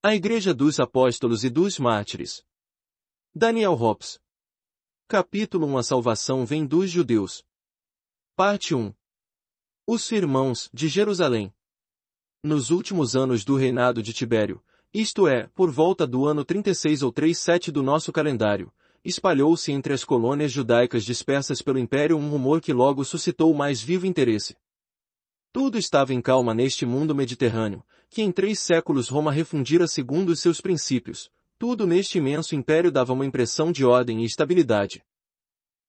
A Igreja dos Apóstolos e dos Mártires. Daniel Hobbes. Capítulo 1 A salvação vem dos judeus. Parte 1. Os irmãos de Jerusalém. Nos últimos anos do reinado de Tibério, isto é, por volta do ano 36 ou 37 do nosso calendário, espalhou-se entre as colônias judaicas dispersas pelo império um rumor que logo suscitou mais vivo interesse. Tudo estava em calma neste mundo mediterrâneo, que em três séculos Roma refundira segundo os seus princípios, tudo neste imenso império dava uma impressão de ordem e estabilidade.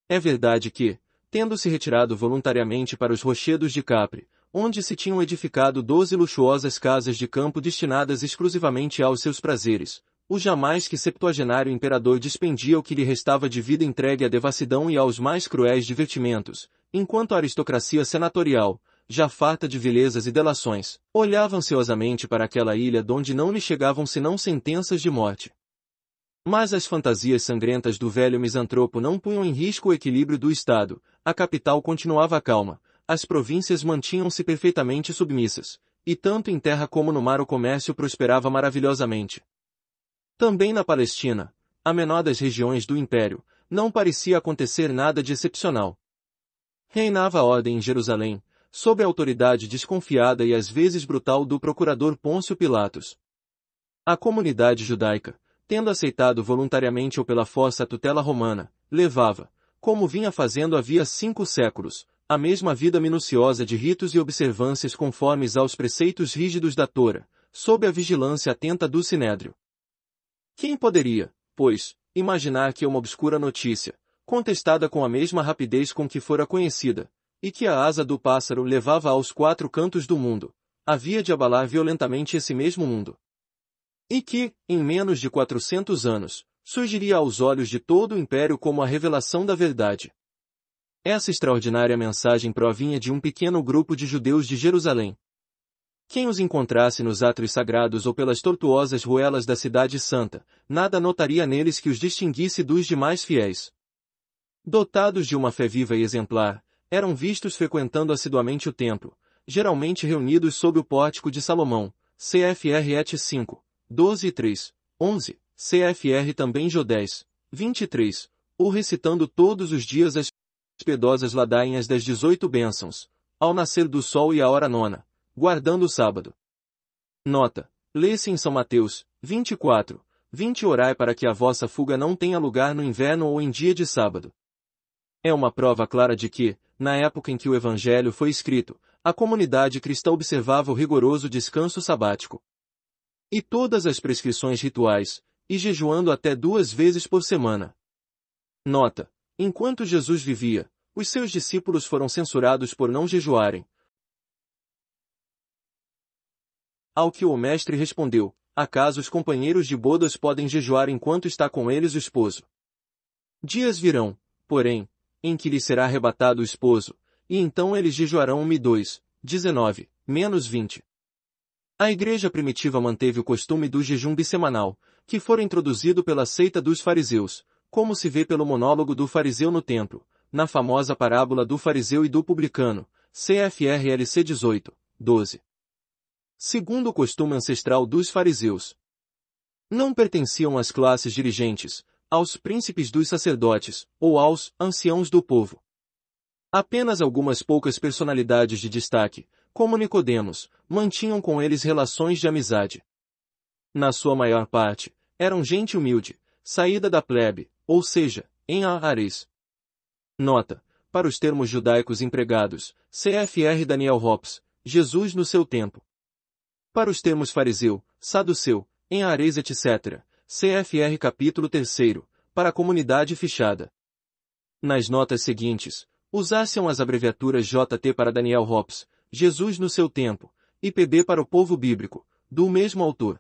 É verdade que, tendo-se retirado voluntariamente para os rochedos de Capre, onde se tinham edificado doze luxuosas casas de campo destinadas exclusivamente aos seus prazeres, o jamais que septuagenário imperador dispendia o que lhe restava de vida entregue à devassidão e aos mais cruéis divertimentos, enquanto a aristocracia senatorial, já farta de vilezas e delações, olhava ansiosamente para aquela ilha donde não lhe chegavam senão sentenças de morte. Mas as fantasias sangrentas do velho misantropo não punham em risco o equilíbrio do Estado, a capital continuava calma, as províncias mantinham-se perfeitamente submissas, e tanto em terra como no mar o comércio prosperava maravilhosamente. Também na Palestina, a menor das regiões do Império, não parecia acontecer nada de excepcional. Reinava a ordem em Jerusalém, sob a autoridade desconfiada e às vezes brutal do procurador Pôncio Pilatos. A comunidade judaica, tendo aceitado voluntariamente ou pela força a tutela romana, levava, como vinha fazendo havia cinco séculos, a mesma vida minuciosa de ritos e observâncias conformes aos preceitos rígidos da Tora, sob a vigilância atenta do Sinédrio. Quem poderia, pois, imaginar que uma obscura notícia, contestada com a mesma rapidez com que fora conhecida, e que a asa do pássaro levava aos quatro cantos do mundo, havia de abalar violentamente esse mesmo mundo. E que, em menos de quatrocentos anos, surgiria aos olhos de todo o império como a revelação da verdade. Essa extraordinária mensagem provinha de um pequeno grupo de judeus de Jerusalém. Quem os encontrasse nos átrios sagrados ou pelas tortuosas ruelas da Cidade Santa, nada notaria neles que os distinguisse dos demais fiéis. Dotados de uma fé viva e exemplar, eram vistos frequentando assiduamente o templo, geralmente reunidos sob o pórtico de Salomão, CFR et 5, 12 e 3, 11, CFR também Jó 10, 23, ou recitando todos os dias as pedosas ladainhas das 18 bênçãos, ao nascer do sol e à hora nona, guardando o sábado. Nota. Lê-se em São Mateus, 24, 20 Orai para que a vossa fuga não tenha lugar no inverno ou em dia de sábado. É uma prova clara de que, na época em que o Evangelho foi escrito, a comunidade cristã observava o rigoroso descanso sabático. E todas as prescrições rituais, e jejuando até duas vezes por semana. Nota: enquanto Jesus vivia, os seus discípulos foram censurados por não jejuarem. Ao que o mestre respondeu, acaso os companheiros de bodas podem jejuar enquanto está com eles o esposo? Dias virão, porém, em que lhe será arrebatado o esposo, e então eles jejuarão 1 e 2, 19, menos 20. A igreja primitiva manteve o costume do jejum bissemanal, que fora introduzido pela seita dos fariseus, como se vê pelo monólogo do fariseu no templo, na famosa parábola do fariseu e do publicano, CFRLC 18, 12. Segundo o costume ancestral dos fariseus, não pertenciam às classes dirigentes, aos príncipes dos sacerdotes, ou aos anciãos do povo. Apenas algumas poucas personalidades de destaque, como Nicodemos, mantinham com eles relações de amizade. Na sua maior parte, eram gente humilde, saída da plebe, ou seja, em Aharis. Nota, para os termos judaicos empregados, CFR Daniel Hobbes, Jesus no seu tempo. Para os termos fariseu, saduceu, em Aharis etc., CFR capítulo 3, para a comunidade fichada. Nas notas seguintes, usassem as abreviaturas JT para Daniel Hobbes, Jesus no seu tempo, e PB para o povo bíblico, do mesmo autor.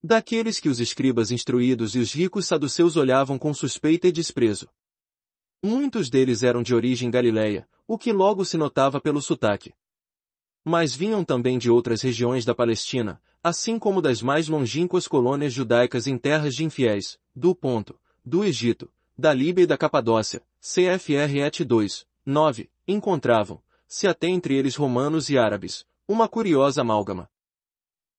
Daqueles que os escribas instruídos e os ricos saduceus olhavam com suspeita e desprezo. Muitos deles eram de origem galileia, o que logo se notava pelo sotaque. Mas vinham também de outras regiões da Palestina, assim como das mais longínquas colônias judaicas em terras de infiéis, do ponto, do Egito, da Líbia e da Capadócia, CFR et 2, 9, encontravam, se até entre eles romanos e árabes, uma curiosa amálgama.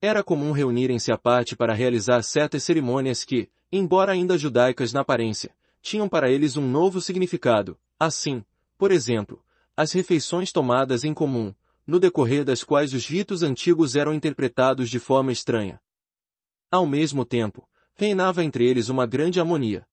Era comum reunirem-se à parte para realizar certas cerimônias que, embora ainda judaicas na aparência, tinham para eles um novo significado, assim, por exemplo, as refeições tomadas em comum, no decorrer das quais os ritos antigos eram interpretados de forma estranha. Ao mesmo tempo, reinava entre eles uma grande harmonia.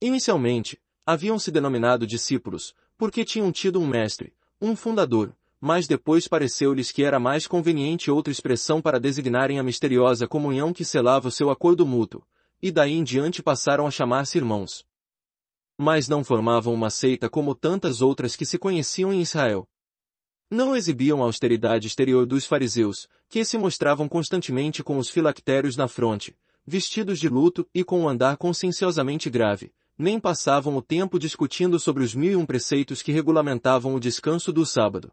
Inicialmente, haviam se denominado discípulos, porque tinham tido um mestre, um fundador, mas depois pareceu-lhes que era mais conveniente outra expressão para designarem a misteriosa comunhão que selava o seu acordo mútuo, e daí em diante passaram a chamar-se irmãos. Mas não formavam uma seita como tantas outras que se conheciam em Israel. Não exibiam a austeridade exterior dos fariseus, que se mostravam constantemente com os filactérios na fronte, vestidos de luto e com um andar conscienciosamente grave, nem passavam o tempo discutindo sobre os mil e um preceitos que regulamentavam o descanso do sábado.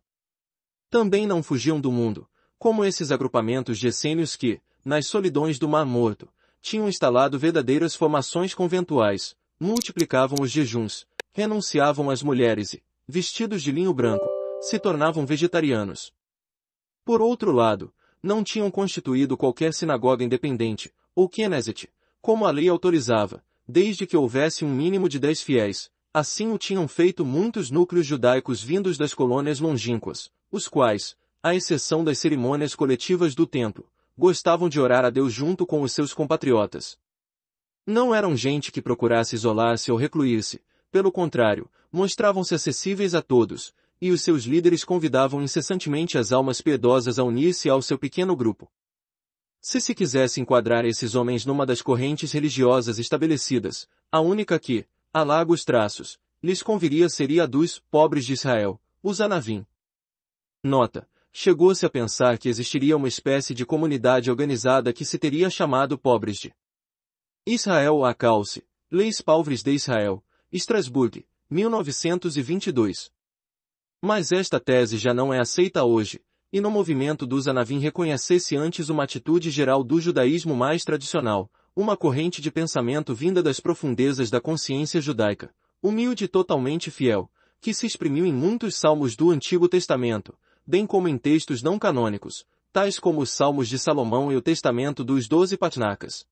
Também não fugiam do mundo, como esses agrupamentos de essênios que, nas solidões do Mar Morto, tinham instalado verdadeiras formações conventuais, multiplicavam os jejuns, renunciavam às mulheres e, vestidos de linho branco, se tornavam vegetarianos. Por outro lado, não tinham constituído qualquer sinagoga independente, ou Knesset, como a lei autorizava, desde que houvesse um mínimo de dez fiéis, assim o tinham feito muitos núcleos judaicos vindos das colônias longínquas, os quais, à exceção das cerimônias coletivas do templo, gostavam de orar a Deus junto com os seus compatriotas. Não eram gente que procurasse isolar-se ou recluir-se, pelo contrário, mostravam-se acessíveis a todos, e os seus líderes convidavam incessantemente as almas piedosas a unir-se ao seu pequeno grupo. Se se quisesse enquadrar esses homens numa das correntes religiosas estabelecidas, a única que, a largos traços, lhes conviria seria a dos pobres de Israel, os Anavim. Nota. Chegou-se a pensar que existiria uma espécie de comunidade organizada que se teria chamado pobres de Israel a Calce, Leis Palvres de Israel, Estrasburgo, 1922. Mas esta tese já não é aceita hoje, e no movimento dos Anavim reconhecesse antes uma atitude geral do judaísmo mais tradicional, uma corrente de pensamento vinda das profundezas da consciência judaica, humilde e totalmente fiel, que se exprimiu em muitos salmos do Antigo Testamento, bem como em textos não canônicos, tais como os Salmos de Salomão e o Testamento dos Doze Patnacas.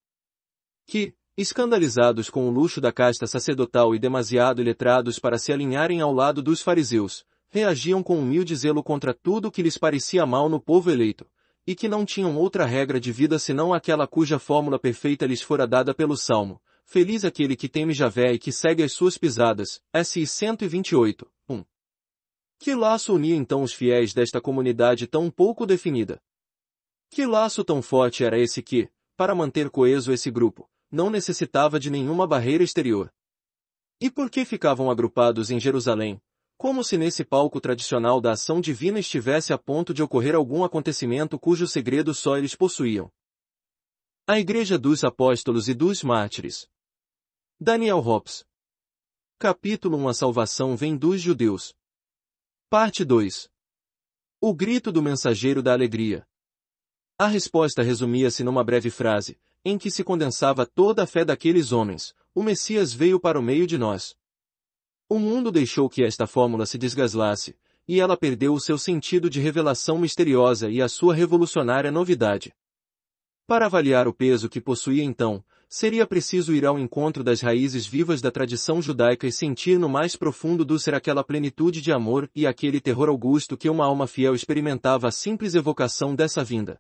Que, escandalizados com o luxo da casta sacerdotal e demasiado letrados para se alinharem ao lado dos fariseus, reagiam com humilde zelo contra tudo que lhes parecia mal no povo eleito, e que não tinham outra regra de vida senão aquela cuja fórmula perfeita lhes fora dada pelo Salmo. Feliz aquele que teme Javé e que segue as suas pisadas. S. 128, 1. Que laço unia então os fiéis desta comunidade tão pouco definida? Que laço tão forte era esse que, para manter coeso esse grupo, não necessitava de nenhuma barreira exterior? E por que ficavam agrupados em Jerusalém, como se nesse palco tradicional da ação divina estivesse a ponto de ocorrer algum acontecimento cujo segredo só eles possuíam. A Igreja dos Apóstolos e dos Mártires. Daniel Hobbes. Capítulo 1 A salvação vem dos judeus. Parte 2. O grito do mensageiro da alegria. A resposta resumia-se numa breve frase, em que se condensava toda a fé daqueles homens: O Messias veio para o meio de nós. O mundo deixou que esta fórmula se desgaslasse, e ela perdeu o seu sentido de revelação misteriosa e a sua revolucionária novidade. Para avaliar o peso que possuía então, seria preciso ir ao encontro das raízes vivas da tradição judaica e sentir no mais profundo do ser aquela plenitude de amor e aquele terror augusto que uma alma fiel experimentava a simples evocação dessa vinda.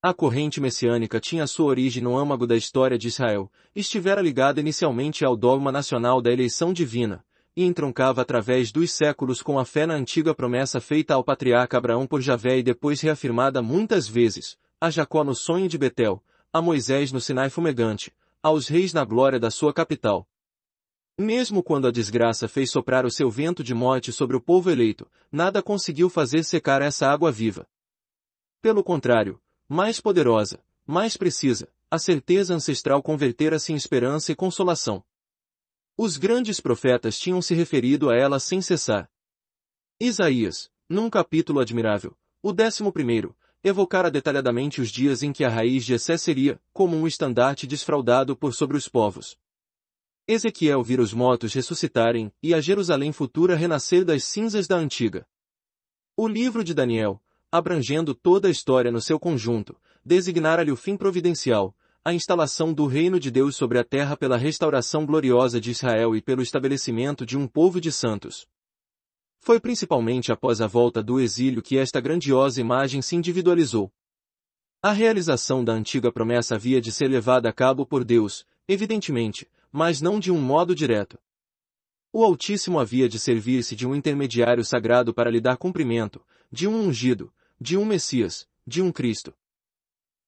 A corrente messiânica tinha sua origem no âmago da história de Israel, estivera ligada inicialmente ao dogma nacional da eleição divina, e entroncava através dos séculos com a fé na antiga promessa feita ao patriarca Abraão por Javé e depois reafirmada muitas vezes, a Jacó no sonho de Betel, a Moisés no Sinai fumegante, aos reis na glória da sua capital. Mesmo quando a desgraça fez soprar o seu vento de morte sobre o povo eleito, nada conseguiu fazer secar essa água viva. Pelo contrário, mais poderosa, mais precisa, a certeza ancestral convertera-se em esperança e consolação. Os grandes profetas tinham se referido a ela sem cessar. Isaías, num capítulo admirável, o décimo primeiro, evocara detalhadamente os dias em que a raiz de Essé seria, como um estandarte desfraldado por sobre os povos. Ezequiel vira os mortos ressuscitarem e a Jerusalém futura renascer das cinzas da antiga. O livro de Daniel, abrangendo toda a história no seu conjunto, designara-lhe o fim providencial, a instalação do reino de Deus sobre a terra pela restauração gloriosa de Israel e pelo estabelecimento de um povo de santos. Foi principalmente após a volta do exílio que esta grandiosa imagem se individualizou. A realização da antiga promessa havia de ser levada a cabo por Deus, evidentemente, mas não de um modo direto. O Altíssimo havia de servir-se de um intermediário sagrado para lhe dar cumprimento, de um ungido, de um Messias, de um Cristo.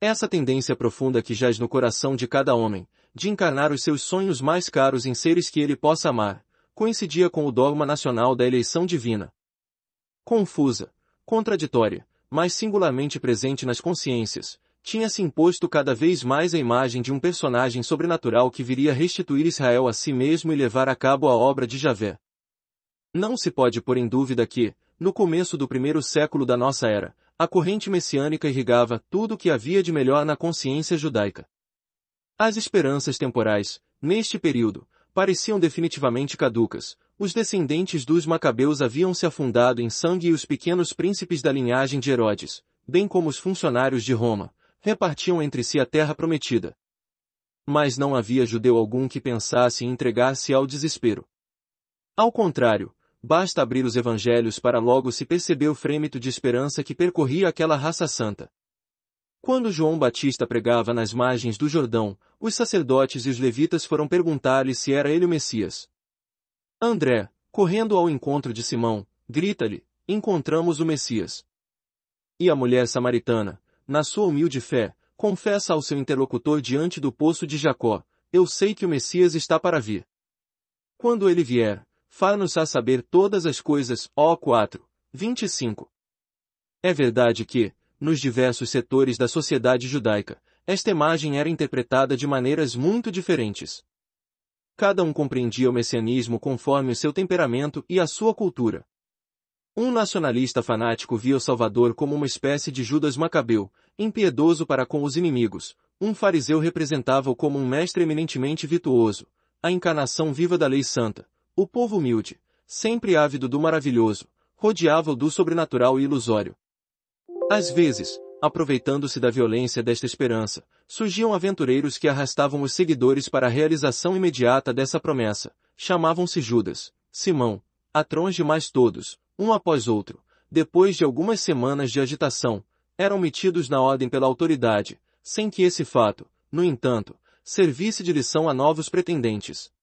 Essa tendência profunda que jaz no coração de cada homem, de encarnar os seus sonhos mais caros em seres que ele possa amar, coincidia com o dogma nacional da eleição divina. Confusa, contraditória, mas singularmente presente nas consciências, tinha-se imposto cada vez mais a imagem de um personagem sobrenatural que viria restituir Israel a si mesmo e levar a cabo a obra de Javé. Não se pode pôr em dúvida que, no começo do primeiro século da nossa era, a corrente messiânica irrigava tudo o que havia de melhor na consciência judaica. As esperanças temporais, neste período, pareciam definitivamente caducas. Os descendentes dos macabeus haviam se afundado em sangue e os pequenos príncipes da linhagem de Herodes, bem como os funcionários de Roma, repartiam entre si a terra prometida. Mas não havia judeu algum que pensasse em entregar-se ao desespero. Ao contrário, basta abrir os evangelhos para logo se perceber o frêmito de esperança que percorria aquela raça santa. Quando João Batista pregava nas margens do Jordão, os sacerdotes e os levitas foram perguntar-lhe se era ele o Messias. André, correndo ao encontro de Simão, grita-lhe, encontramos o Messias. E a mulher samaritana, na sua humilde fé, confessa ao seu interlocutor diante do poço de Jacó, eu sei que o Messias está para vir. Quando ele vier, Fá-nos a saber todas as coisas, ó 4, 25. É verdade que, nos diversos setores da sociedade judaica, esta imagem era interpretada de maneiras muito diferentes. Cada um compreendia o messianismo conforme o seu temperamento e a sua cultura. Um nacionalista fanático via o Salvador como uma espécie de Judas Macabeu, impiedoso para com os inimigos. Um fariseu representava-o como um mestre eminentemente virtuoso, a encarnação viva da lei santa, o povo humilde, sempre ávido do maravilhoso, rodeava-o do sobrenatural e ilusório. Às vezes, aproveitando-se da violência desta esperança, surgiam aventureiros que arrastavam os seguidores para a realização imediata dessa promessa. Chamavam-se Judas, Simão, atrões mais todos, um após outro. Depois de algumas semanas de agitação, eram metidos na ordem pela autoridade, sem que esse fato, no entanto, servisse de lição a novos pretendentes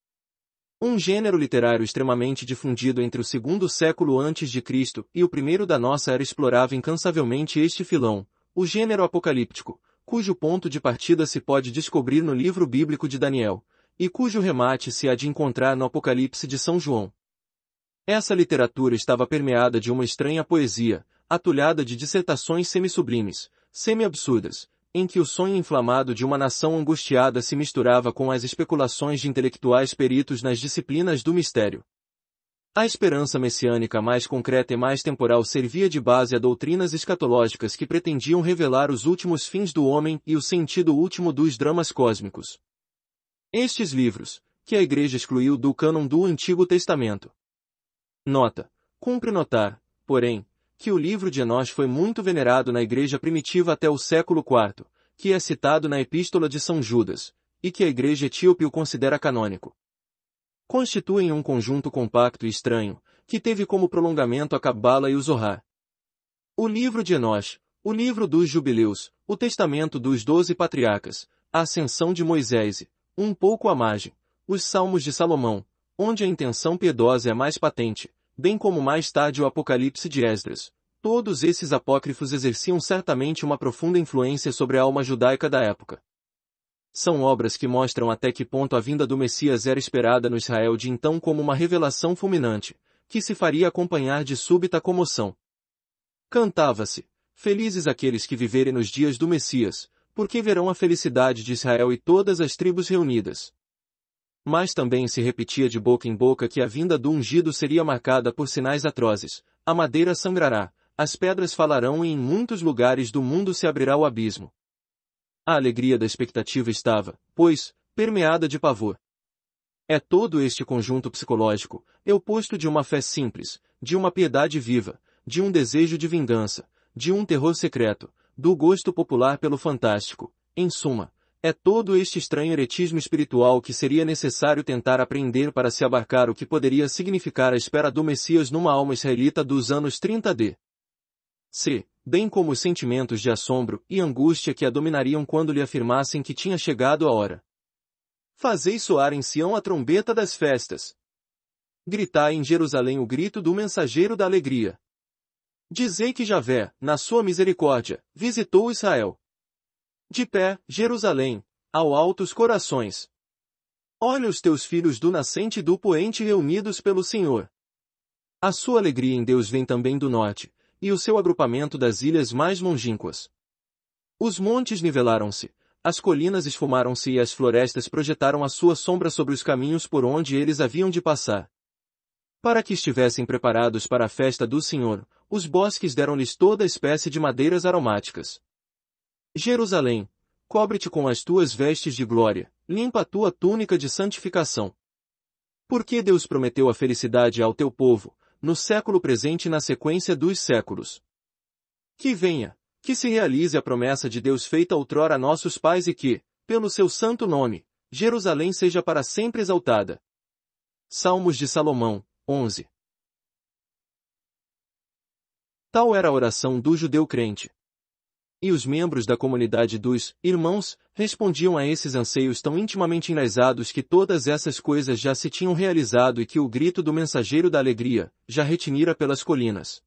um gênero literário extremamente difundido entre o segundo século antes de Cristo e o primeiro da nossa era explorava incansavelmente este filão, o gênero apocalíptico, cujo ponto de partida se pode descobrir no livro bíblico de Daniel, e cujo remate se há de encontrar no Apocalipse de São João. Essa literatura estava permeada de uma estranha poesia, atulhada de dissertações semi-sublimes, semi-absurdas, em que o sonho inflamado de uma nação angustiada se misturava com as especulações de intelectuais peritos nas disciplinas do mistério. A esperança messiânica mais concreta e mais temporal servia de base a doutrinas escatológicas que pretendiam revelar os últimos fins do homem e o sentido último dos dramas cósmicos. Estes livros, que a Igreja excluiu do cânon do Antigo Testamento. Nota. Cumpre notar, porém, que o livro de Enós foi muito venerado na igreja primitiva até o século IV, que é citado na Epístola de São Judas, e que a igreja etíope o considera canônico. Constituem um conjunto compacto e estranho, que teve como prolongamento a Cabala e o Zohar. O livro de Enós, o livro dos Jubileus, o testamento dos doze patriarcas, a ascensão de Moisés e, um pouco à margem, os Salmos de Salomão, onde a intenção piedosa é mais patente, bem como mais tarde o Apocalipse de Esdras. Todos esses apócrifos exerciam certamente uma profunda influência sobre a alma judaica da época. São obras que mostram até que ponto a vinda do Messias era esperada no Israel de então como uma revelação fulminante, que se faria acompanhar de súbita comoção. Cantava-se, Felizes aqueles que viverem nos dias do Messias, porque verão a felicidade de Israel e todas as tribos reunidas. Mas também se repetia de boca em boca que a vinda do ungido seria marcada por sinais atrozes, a madeira sangrará, as pedras falarão e em muitos lugares do mundo se abrirá o abismo. A alegria da expectativa estava, pois, permeada de pavor. É todo este conjunto psicológico, eu posto de uma fé simples, de uma piedade viva, de um desejo de vingança, de um terror secreto, do gosto popular pelo fantástico, em suma, é todo este estranho eretismo espiritual que seria necessário tentar aprender para se abarcar o que poderia significar a espera do Messias numa alma israelita dos anos 30D. C. Bem como os sentimentos de assombro e angústia que a dominariam quando lhe afirmassem que tinha chegado a hora. Fazei soar em Sião a trombeta das festas. Gritai em Jerusalém o grito do mensageiro da alegria. Dizei que Javé, na sua misericórdia, visitou Israel. De pé, Jerusalém, ao altos corações. Olha os teus filhos do nascente e do poente reunidos pelo Senhor. A sua alegria em Deus vem também do norte, e o seu agrupamento das ilhas mais longínquas. Os montes nivelaram-se, as colinas esfumaram-se e as florestas projetaram a sua sombra sobre os caminhos por onde eles haviam de passar. Para que estivessem preparados para a festa do Senhor, os bosques deram-lhes toda espécie de madeiras aromáticas. Jerusalém, cobre-te com as tuas vestes de glória, limpa a tua túnica de santificação. Porque Deus prometeu a felicidade ao teu povo, no século presente e na sequência dos séculos. Que venha, que se realize a promessa de Deus feita outrora a nossos pais e que, pelo seu santo nome, Jerusalém seja para sempre exaltada. Salmos de Salomão, 11 Tal era a oração do judeu crente e os membros da comunidade dos irmãos respondiam a esses anseios tão intimamente enraizados que todas essas coisas já se tinham realizado e que o grito do mensageiro da alegria já retinira pelas colinas.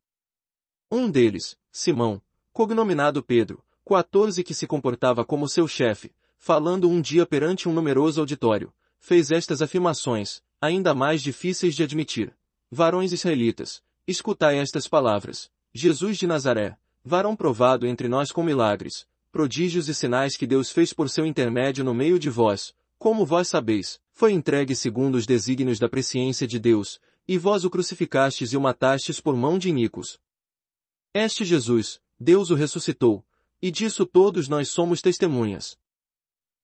Um deles, Simão, cognominado Pedro, 14 que se comportava como seu chefe, falando um dia perante um numeroso auditório, fez estas afirmações, ainda mais difíceis de admitir. Varões israelitas, escutai estas palavras. Jesus de Nazaré, varão provado entre nós com milagres, prodígios e sinais que Deus fez por seu intermédio no meio de vós, como vós sabeis, foi entregue segundo os desígnios da presciência de Deus, e vós o crucificastes e o matastes por mão de Nicos. Este Jesus, Deus o ressuscitou, e disso todos nós somos testemunhas.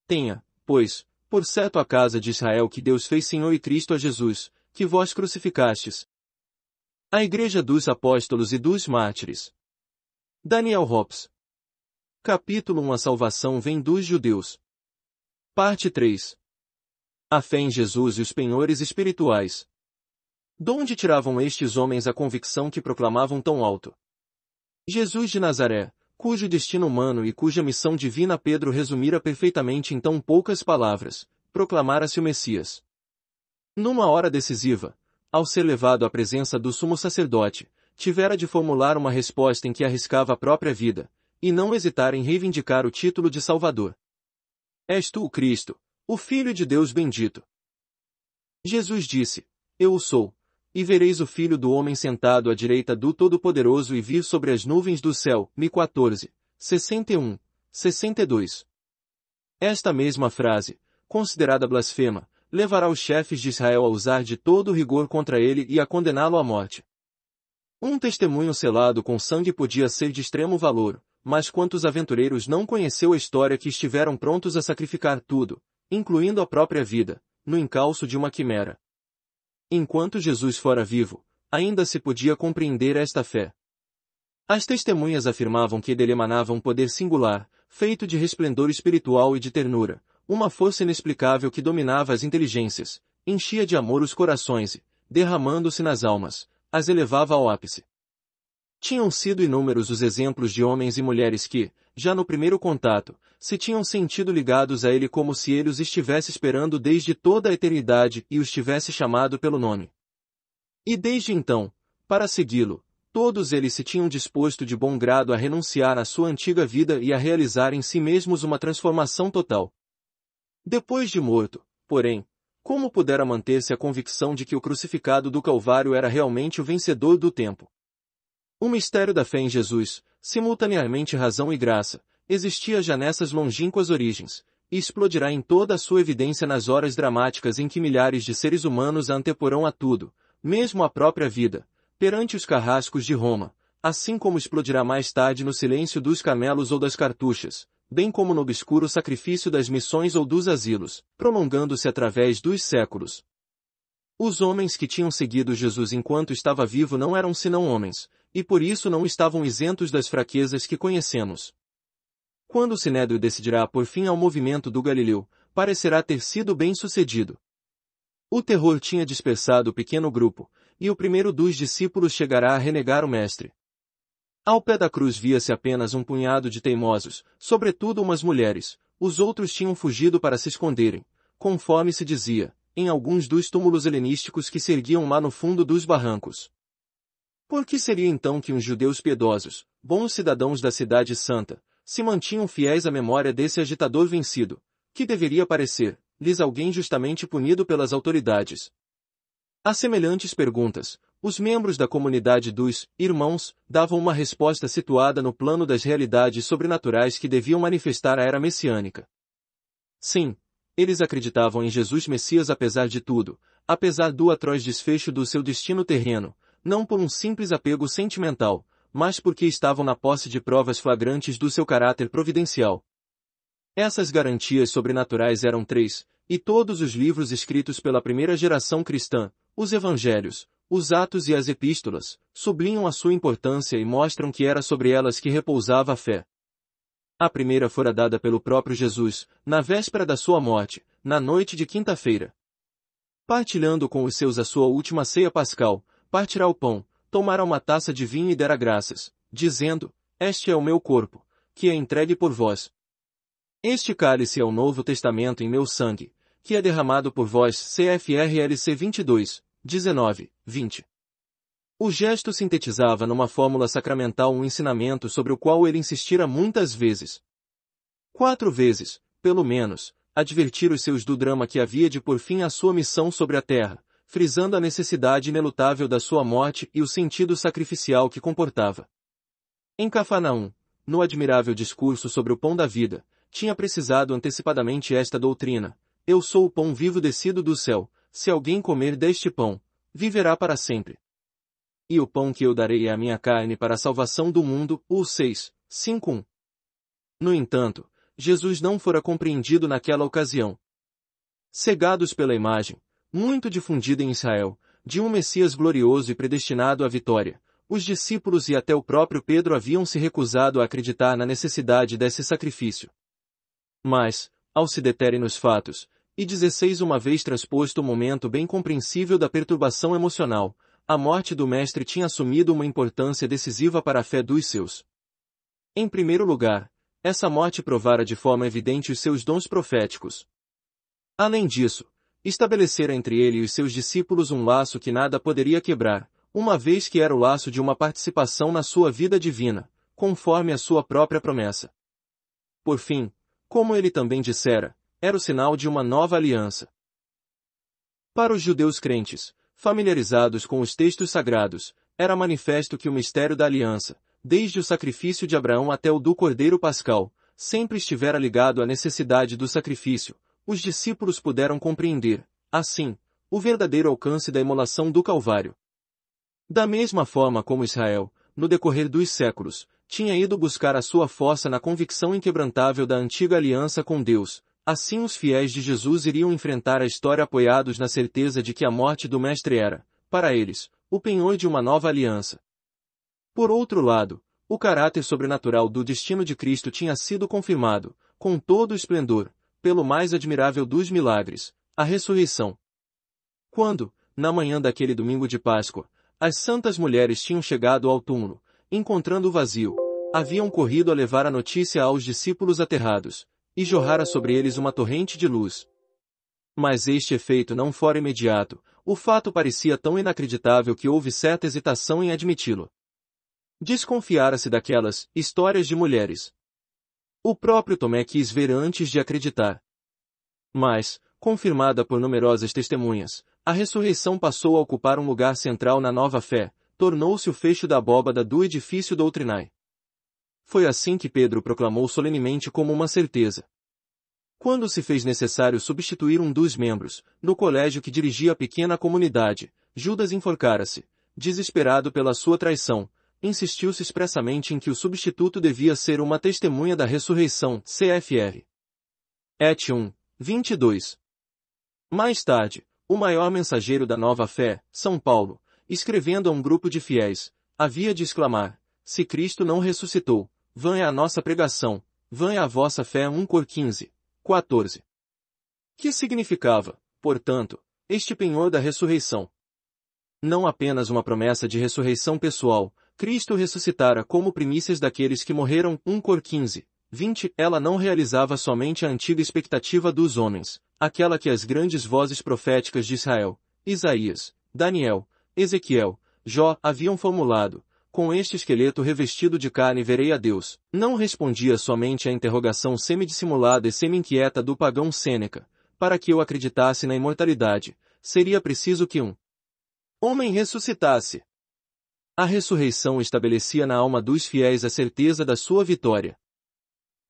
Tenha, pois, por certo a casa de Israel que Deus fez Senhor e Cristo a Jesus, que vós crucificastes. A Igreja dos Apóstolos e dos Mártires. Daniel Hobbes. Capítulo 1 A salvação vem dos judeus. Parte 3. A fé em Jesus e os penhores espirituais. De onde tiravam estes homens a convicção que proclamavam tão alto? Jesus de Nazaré, cujo destino humano e cuja missão divina Pedro resumira perfeitamente em tão poucas palavras, proclamara-se o Messias. Numa hora decisiva, ao ser levado à presença do sumo sacerdote, tivera de formular uma resposta em que arriscava a própria vida, e não hesitar em reivindicar o título de Salvador. És tu o Cristo, o Filho de Deus bendito. Jesus disse, Eu o sou, e vereis o Filho do Homem sentado à direita do Todo-Poderoso e vir sobre as nuvens do céu. Mi 14, 61, 62. Esta mesma frase, considerada blasfema, levará os chefes de Israel a usar de todo rigor contra ele e a condená-lo à morte. Um testemunho selado com sangue podia ser de extremo valor, mas quantos aventureiros não conheceu a história que estiveram prontos a sacrificar tudo, incluindo a própria vida, no encalço de uma quimera. Enquanto Jesus fora vivo, ainda se podia compreender esta fé. As testemunhas afirmavam que dele emanava um poder singular, feito de resplendor espiritual e de ternura, uma força inexplicável que dominava as inteligências, enchia de amor os corações e, derramando-se nas almas, as elevava ao ápice. Tinham sido inúmeros os exemplos de homens e mulheres que, já no primeiro contato, se tinham sentido ligados a ele como se ele os estivesse esperando desde toda a eternidade e os tivesse chamado pelo nome. E desde então, para segui-lo, todos eles se tinham disposto de bom grado a renunciar à sua antiga vida e a realizar em si mesmos uma transformação total. Depois de morto, porém, como pudera manter-se a convicção de que o crucificado do Calvário era realmente o vencedor do tempo. O mistério da fé em Jesus, simultaneamente razão e graça, existia já nessas longínquas origens, e explodirá em toda a sua evidência nas horas dramáticas em que milhares de seres humanos anteporão a tudo, mesmo a própria vida, perante os carrascos de Roma, assim como explodirá mais tarde no silêncio dos camelos ou das cartuchas, bem como no obscuro sacrifício das missões ou dos asilos, prolongando-se através dos séculos. Os homens que tinham seguido Jesus enquanto estava vivo não eram senão homens, e por isso não estavam isentos das fraquezas que conhecemos. Quando o Sinédrio decidirá por fim ao movimento do Galileu, parecerá ter sido bem sucedido. O terror tinha dispersado o pequeno grupo, e o primeiro dos discípulos chegará a renegar o Mestre. Ao pé da cruz via-se apenas um punhado de teimosos, sobretudo umas mulheres, os outros tinham fugido para se esconderem, conforme se dizia, em alguns dos túmulos helenísticos que se erguiam lá no fundo dos barrancos. Por que seria então que os judeus piedosos, bons cidadãos da cidade santa, se mantinham fiéis à memória desse agitador vencido, que deveria parecer, lhes alguém justamente punido pelas autoridades? A semelhantes perguntas, os membros da comunidade dos irmãos davam uma resposta situada no plano das realidades sobrenaturais que deviam manifestar a era messiânica. Sim, eles acreditavam em Jesus Messias apesar de tudo, apesar do atroz desfecho do seu destino terreno, não por um simples apego sentimental, mas porque estavam na posse de provas flagrantes do seu caráter providencial. Essas garantias sobrenaturais eram três, e todos os livros escritos pela primeira geração cristã, os evangelhos, os Atos e as Epístolas sublinham a sua importância e mostram que era sobre elas que repousava a fé. A primeira fora dada pelo próprio Jesus, na véspera da sua morte, na noite de quinta-feira. Partilhando com os seus a sua última ceia pascal, partirá o pão, tomará uma taça de vinho e dera graças, dizendo, Este é o meu corpo, que é entregue por vós. Este cálice é o Novo Testamento em meu sangue, que é derramado por vós CFRLC 22, 19, 20. O gesto sintetizava numa fórmula sacramental um ensinamento sobre o qual ele insistira muitas vezes. Quatro vezes, pelo menos, advertir os seus do drama que havia de por fim a sua missão sobre a terra, frisando a necessidade inelutável da sua morte e o sentido sacrificial que comportava. Em Cafarnaum, no admirável discurso sobre o pão da vida, tinha precisado antecipadamente esta doutrina: Eu sou o pão vivo descido do céu, se alguém comer deste pão, viverá para sempre. E o pão que eu darei é a minha carne para a salvação do mundo, O 6, 5, 1. No entanto, Jesus não fora compreendido naquela ocasião. Cegados pela imagem, muito difundida em Israel, de um Messias glorioso e predestinado à vitória, os discípulos e até o próprio Pedro haviam se recusado a acreditar na necessidade desse sacrifício. Mas, ao se deterem nos fatos, e 16 Uma vez transposto o momento bem compreensível da perturbação emocional, a morte do mestre tinha assumido uma importância decisiva para a fé dos seus. Em primeiro lugar, essa morte provara de forma evidente os seus dons proféticos. Além disso, estabelecera entre ele e os seus discípulos um laço que nada poderia quebrar, uma vez que era o laço de uma participação na sua vida divina, conforme a sua própria promessa. Por fim, como ele também dissera, era o sinal de uma nova aliança. Para os judeus crentes, familiarizados com os textos sagrados, era manifesto que o mistério da aliança, desde o sacrifício de Abraão até o do Cordeiro Pascal, sempre estivera ligado à necessidade do sacrifício, os discípulos puderam compreender, assim, o verdadeiro alcance da imolação do Calvário. Da mesma forma como Israel, no decorrer dos séculos, tinha ido buscar a sua força na convicção inquebrantável da antiga aliança com Deus, Assim os fiéis de Jesus iriam enfrentar a história apoiados na certeza de que a morte do Mestre era, para eles, o penhor de uma nova aliança. Por outro lado, o caráter sobrenatural do destino de Cristo tinha sido confirmado, com todo o esplendor, pelo mais admirável dos milagres, a ressurreição. Quando, na manhã daquele domingo de Páscoa, as santas mulheres tinham chegado ao túmulo, encontrando o vazio, haviam corrido a levar a notícia aos discípulos aterrados, e jorrara sobre eles uma torrente de luz. Mas este efeito não fora imediato, o fato parecia tão inacreditável que houve certa hesitação em admiti-lo. Desconfiara-se daquelas histórias de mulheres. O próprio Tomé quis ver antes de acreditar. Mas, confirmada por numerosas testemunhas, a ressurreição passou a ocupar um lugar central na nova fé, tornou-se o fecho da abóbada do edifício doutrinai. Foi assim que Pedro proclamou solenemente como uma certeza. Quando se fez necessário substituir um dos membros, no colégio que dirigia a pequena comunidade, Judas enforcara-se, desesperado pela sua traição, insistiu-se expressamente em que o substituto devia ser uma testemunha da ressurreição, CFR. Et 1, 22. Mais tarde, o maior mensageiro da nova fé, São Paulo, escrevendo a um grupo de fiéis, havia de exclamar, se Cristo não ressuscitou, vã é a nossa pregação, vã é a vossa fé 1 Cor 15, 14. Que significava, portanto, este penhor da ressurreição? Não apenas uma promessa de ressurreição pessoal, Cristo ressuscitara como primícias daqueles que morreram 1 Cor 15, 20 Ela não realizava somente a antiga expectativa dos homens, aquela que as grandes vozes proféticas de Israel, Isaías, Daniel, Ezequiel, Jó haviam formulado, com este esqueleto revestido de carne verei a Deus, não respondia somente à interrogação semidissimulada e semi-inquieta do pagão Sêneca, para que eu acreditasse na imortalidade, seria preciso que um homem ressuscitasse. A ressurreição estabelecia na alma dos fiéis a certeza da sua vitória.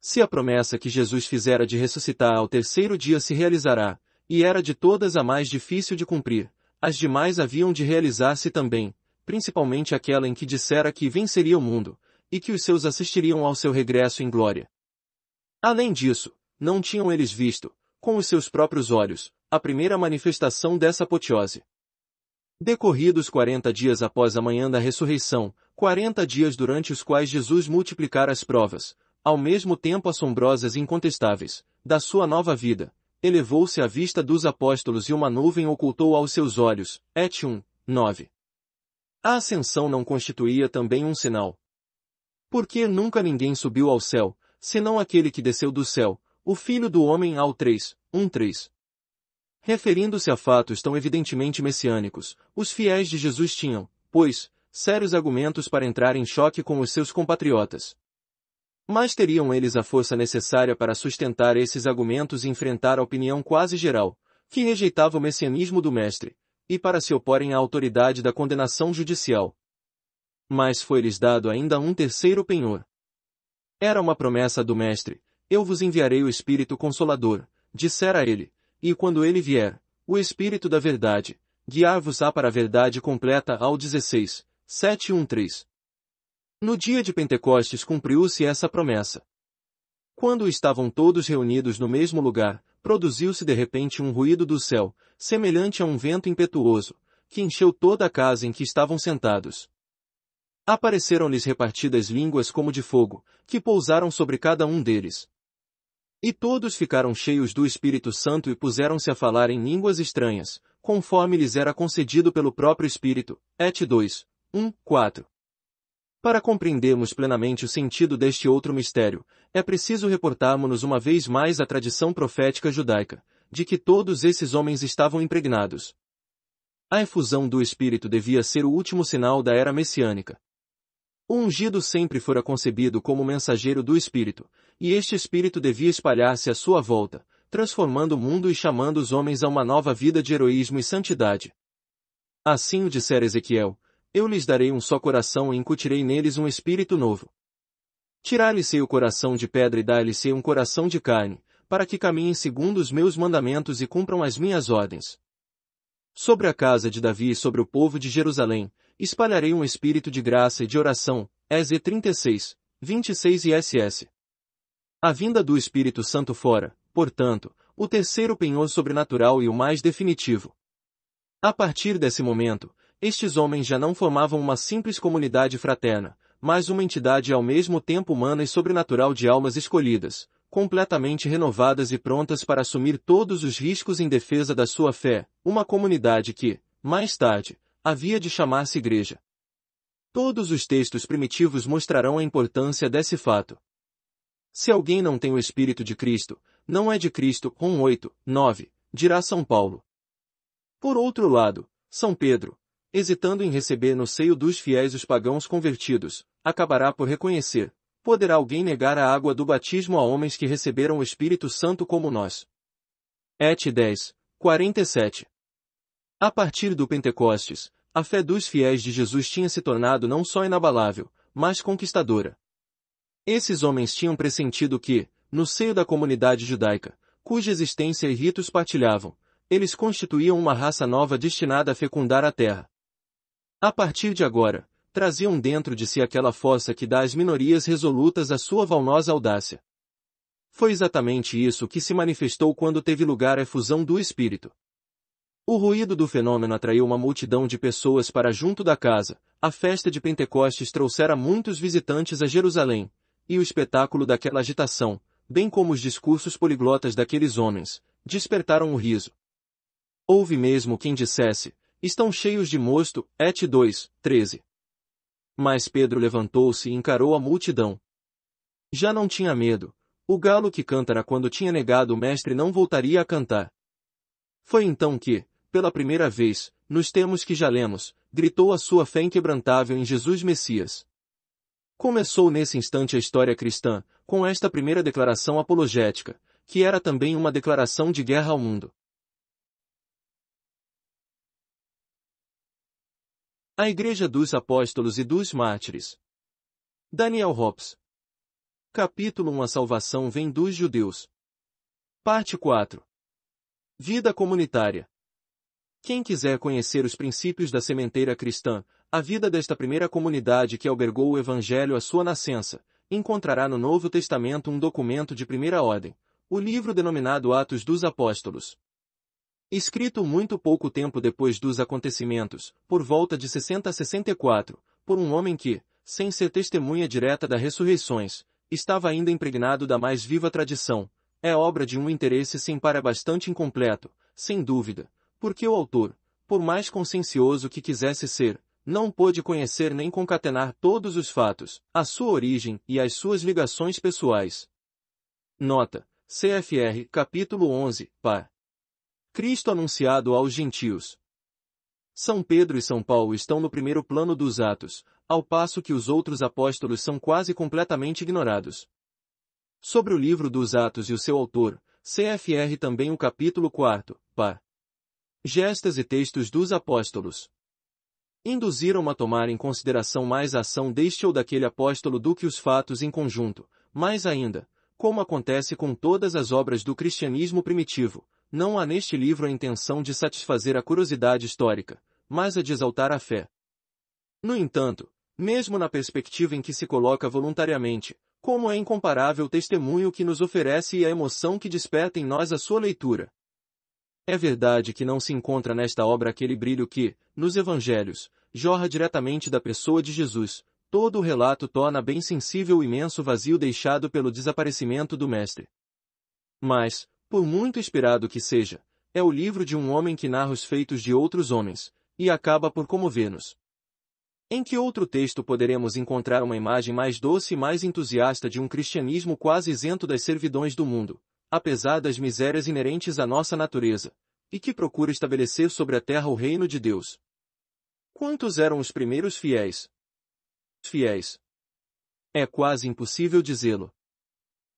Se a promessa que Jesus fizera de ressuscitar ao terceiro dia se realizará, e era de todas a mais difícil de cumprir, as demais haviam de realizar-se também, principalmente aquela em que dissera que venceria o mundo, e que os seus assistiriam ao seu regresso em glória. Além disso, não tinham eles visto, com os seus próprios olhos, a primeira manifestação dessa apoteose. Decorridos quarenta dias após a manhã da ressurreição, quarenta dias durante os quais Jesus multiplicara as provas, ao mesmo tempo assombrosas e incontestáveis, da sua nova vida, elevou-se à vista dos apóstolos e uma nuvem ocultou aos seus olhos. Et 1, 9. A ascensão não constituía também um sinal. Porque nunca ninguém subiu ao céu, senão aquele que desceu do céu, o Filho do Homem ao 3, 1 3. Referindo-se a fatos tão evidentemente messiânicos, os fiéis de Jesus tinham, pois, sérios argumentos para entrar em choque com os seus compatriotas. Mas teriam eles a força necessária para sustentar esses argumentos e enfrentar a opinião quase geral, que rejeitava o messianismo do Mestre, e para se oporem à autoridade da condenação judicial. Mas foi-lhes dado ainda um terceiro penhor. Era uma promessa do Mestre, eu vos enviarei o Espírito Consolador, dissera ele, e quando ele vier, o Espírito da Verdade, guiar-vos-á para a verdade completa ao 16, 713. No dia de Pentecostes cumpriu-se essa promessa. Quando estavam todos reunidos no mesmo lugar, produziu-se de repente um ruído do céu, semelhante a um vento impetuoso, que encheu toda a casa em que estavam sentados. Apareceram-lhes repartidas línguas como de fogo, que pousaram sobre cada um deles. E todos ficaram cheios do Espírito Santo e puseram-se a falar em línguas estranhas, conforme lhes era concedido pelo próprio Espírito. Et 2, 1, 4. Para compreendermos plenamente o sentido deste outro mistério, é preciso reportarmos-nos uma vez mais à tradição profética judaica, de que todos esses homens estavam impregnados. A efusão do Espírito devia ser o último sinal da era messiânica. O ungido sempre fora concebido como mensageiro do Espírito, e este Espírito devia espalhar-se à sua volta, transformando o mundo e chamando os homens a uma nova vida de heroísmo e santidade. Assim o disser Ezequiel, eu lhes darei um só coração e incutirei neles um espírito novo. tirar lhe ei o coração de pedra e dar lhe ei um coração de carne, para que caminhem segundo os meus mandamentos e cumpram as minhas ordens. Sobre a casa de Davi e sobre o povo de Jerusalém, espalharei um espírito de graça e de oração, Eze 36, 26 e SS. A vinda do Espírito Santo fora, portanto, o terceiro penhor sobrenatural e o mais definitivo. A partir desse momento, estes homens já não formavam uma simples comunidade fraterna, mas uma entidade ao mesmo tempo humana e sobrenatural de almas escolhidas, completamente renovadas e prontas para assumir todos os riscos em defesa da sua fé, uma comunidade que, mais tarde, havia de chamar-se igreja. Todos os textos primitivos mostrarão a importância desse fato. Se alguém não tem o Espírito de Cristo, não é de Cristo, 1 8, 9, dirá São Paulo. Por outro lado, São Pedro, hesitando em receber no seio dos fiéis os pagãos convertidos, acabará por reconhecer, Poderá alguém negar a água do batismo a homens que receberam o Espírito Santo como nós? Et 10, 47. A partir do Pentecostes, a fé dos fiéis de Jesus tinha se tornado não só inabalável, mas conquistadora. Esses homens tinham pressentido que, no seio da comunidade judaica, cuja existência e ritos partilhavam, eles constituíam uma raça nova destinada a fecundar a terra. A partir de agora, traziam dentro de si aquela força que dá às minorias resolutas a sua valnosa audácia. Foi exatamente isso que se manifestou quando teve lugar a fusão do espírito. O ruído do fenômeno atraiu uma multidão de pessoas para junto da casa, a festa de Pentecostes trouxera muitos visitantes a Jerusalém, e o espetáculo daquela agitação, bem como os discursos poliglotas daqueles homens, despertaram o riso. Houve mesmo quem dissesse, estão cheios de mosto, et 2, 13. Mas Pedro levantou-se e encarou a multidão. Já não tinha medo. O galo que cantara quando tinha negado o mestre não voltaria a cantar. Foi então que, pela primeira vez, nos termos que já lemos, gritou a sua fé inquebrantável em Jesus Messias. Começou nesse instante a história cristã, com esta primeira declaração apologética, que era também uma declaração de guerra ao mundo. A Igreja dos Apóstolos e dos Mártires. Daniel Hobbes. Capítulo 1 A salvação vem dos judeus. Parte 4. Vida comunitária. Quem quiser conhecer os princípios da sementeira cristã, a vida desta primeira comunidade que albergou o Evangelho à sua nascença, encontrará no Novo Testamento um documento de primeira ordem, o livro denominado Atos dos Apóstolos. Escrito muito pouco tempo depois dos acontecimentos, por volta de 60 a 64, por um homem que, sem ser testemunha direta das ressurreições, estava ainda impregnado da mais viva tradição, é obra de um interesse sem para bastante incompleto, sem dúvida, porque o autor, por mais consciencioso que quisesse ser, não pôde conhecer nem concatenar todos os fatos, a sua origem e as suas ligações pessoais. Nota: CFR, capítulo 11, pá. Cristo anunciado aos gentios. São Pedro e São Paulo estão no primeiro plano dos Atos, ao passo que os outros apóstolos são quase completamente ignorados. Sobre o livro dos Atos e o seu autor, CFR também o capítulo 4, par. Gestas e textos dos apóstolos. Induziram-me a tomar em consideração mais a ação deste ou daquele apóstolo do que os fatos em conjunto, mais ainda, como acontece com todas as obras do cristianismo primitivo, não há neste livro a intenção de satisfazer a curiosidade histórica, mas a de exaltar a fé. No entanto, mesmo na perspectiva em que se coloca voluntariamente, como é incomparável o testemunho que nos oferece e a emoção que desperta em nós a sua leitura. É verdade que não se encontra nesta obra aquele brilho que, nos evangelhos, jorra diretamente da pessoa de Jesus, todo o relato torna bem sensível o imenso vazio deixado pelo desaparecimento do Mestre. Mas, por muito esperado que seja, é o livro de um homem que narra os feitos de outros homens, e acaba por comover-nos. Em que outro texto poderemos encontrar uma imagem mais doce e mais entusiasta de um cristianismo quase isento das servidões do mundo, apesar das misérias inerentes à nossa natureza, e que procura estabelecer sobre a terra o reino de Deus? Quantos eram os primeiros fiéis? Fiéis. É quase impossível dizê-lo.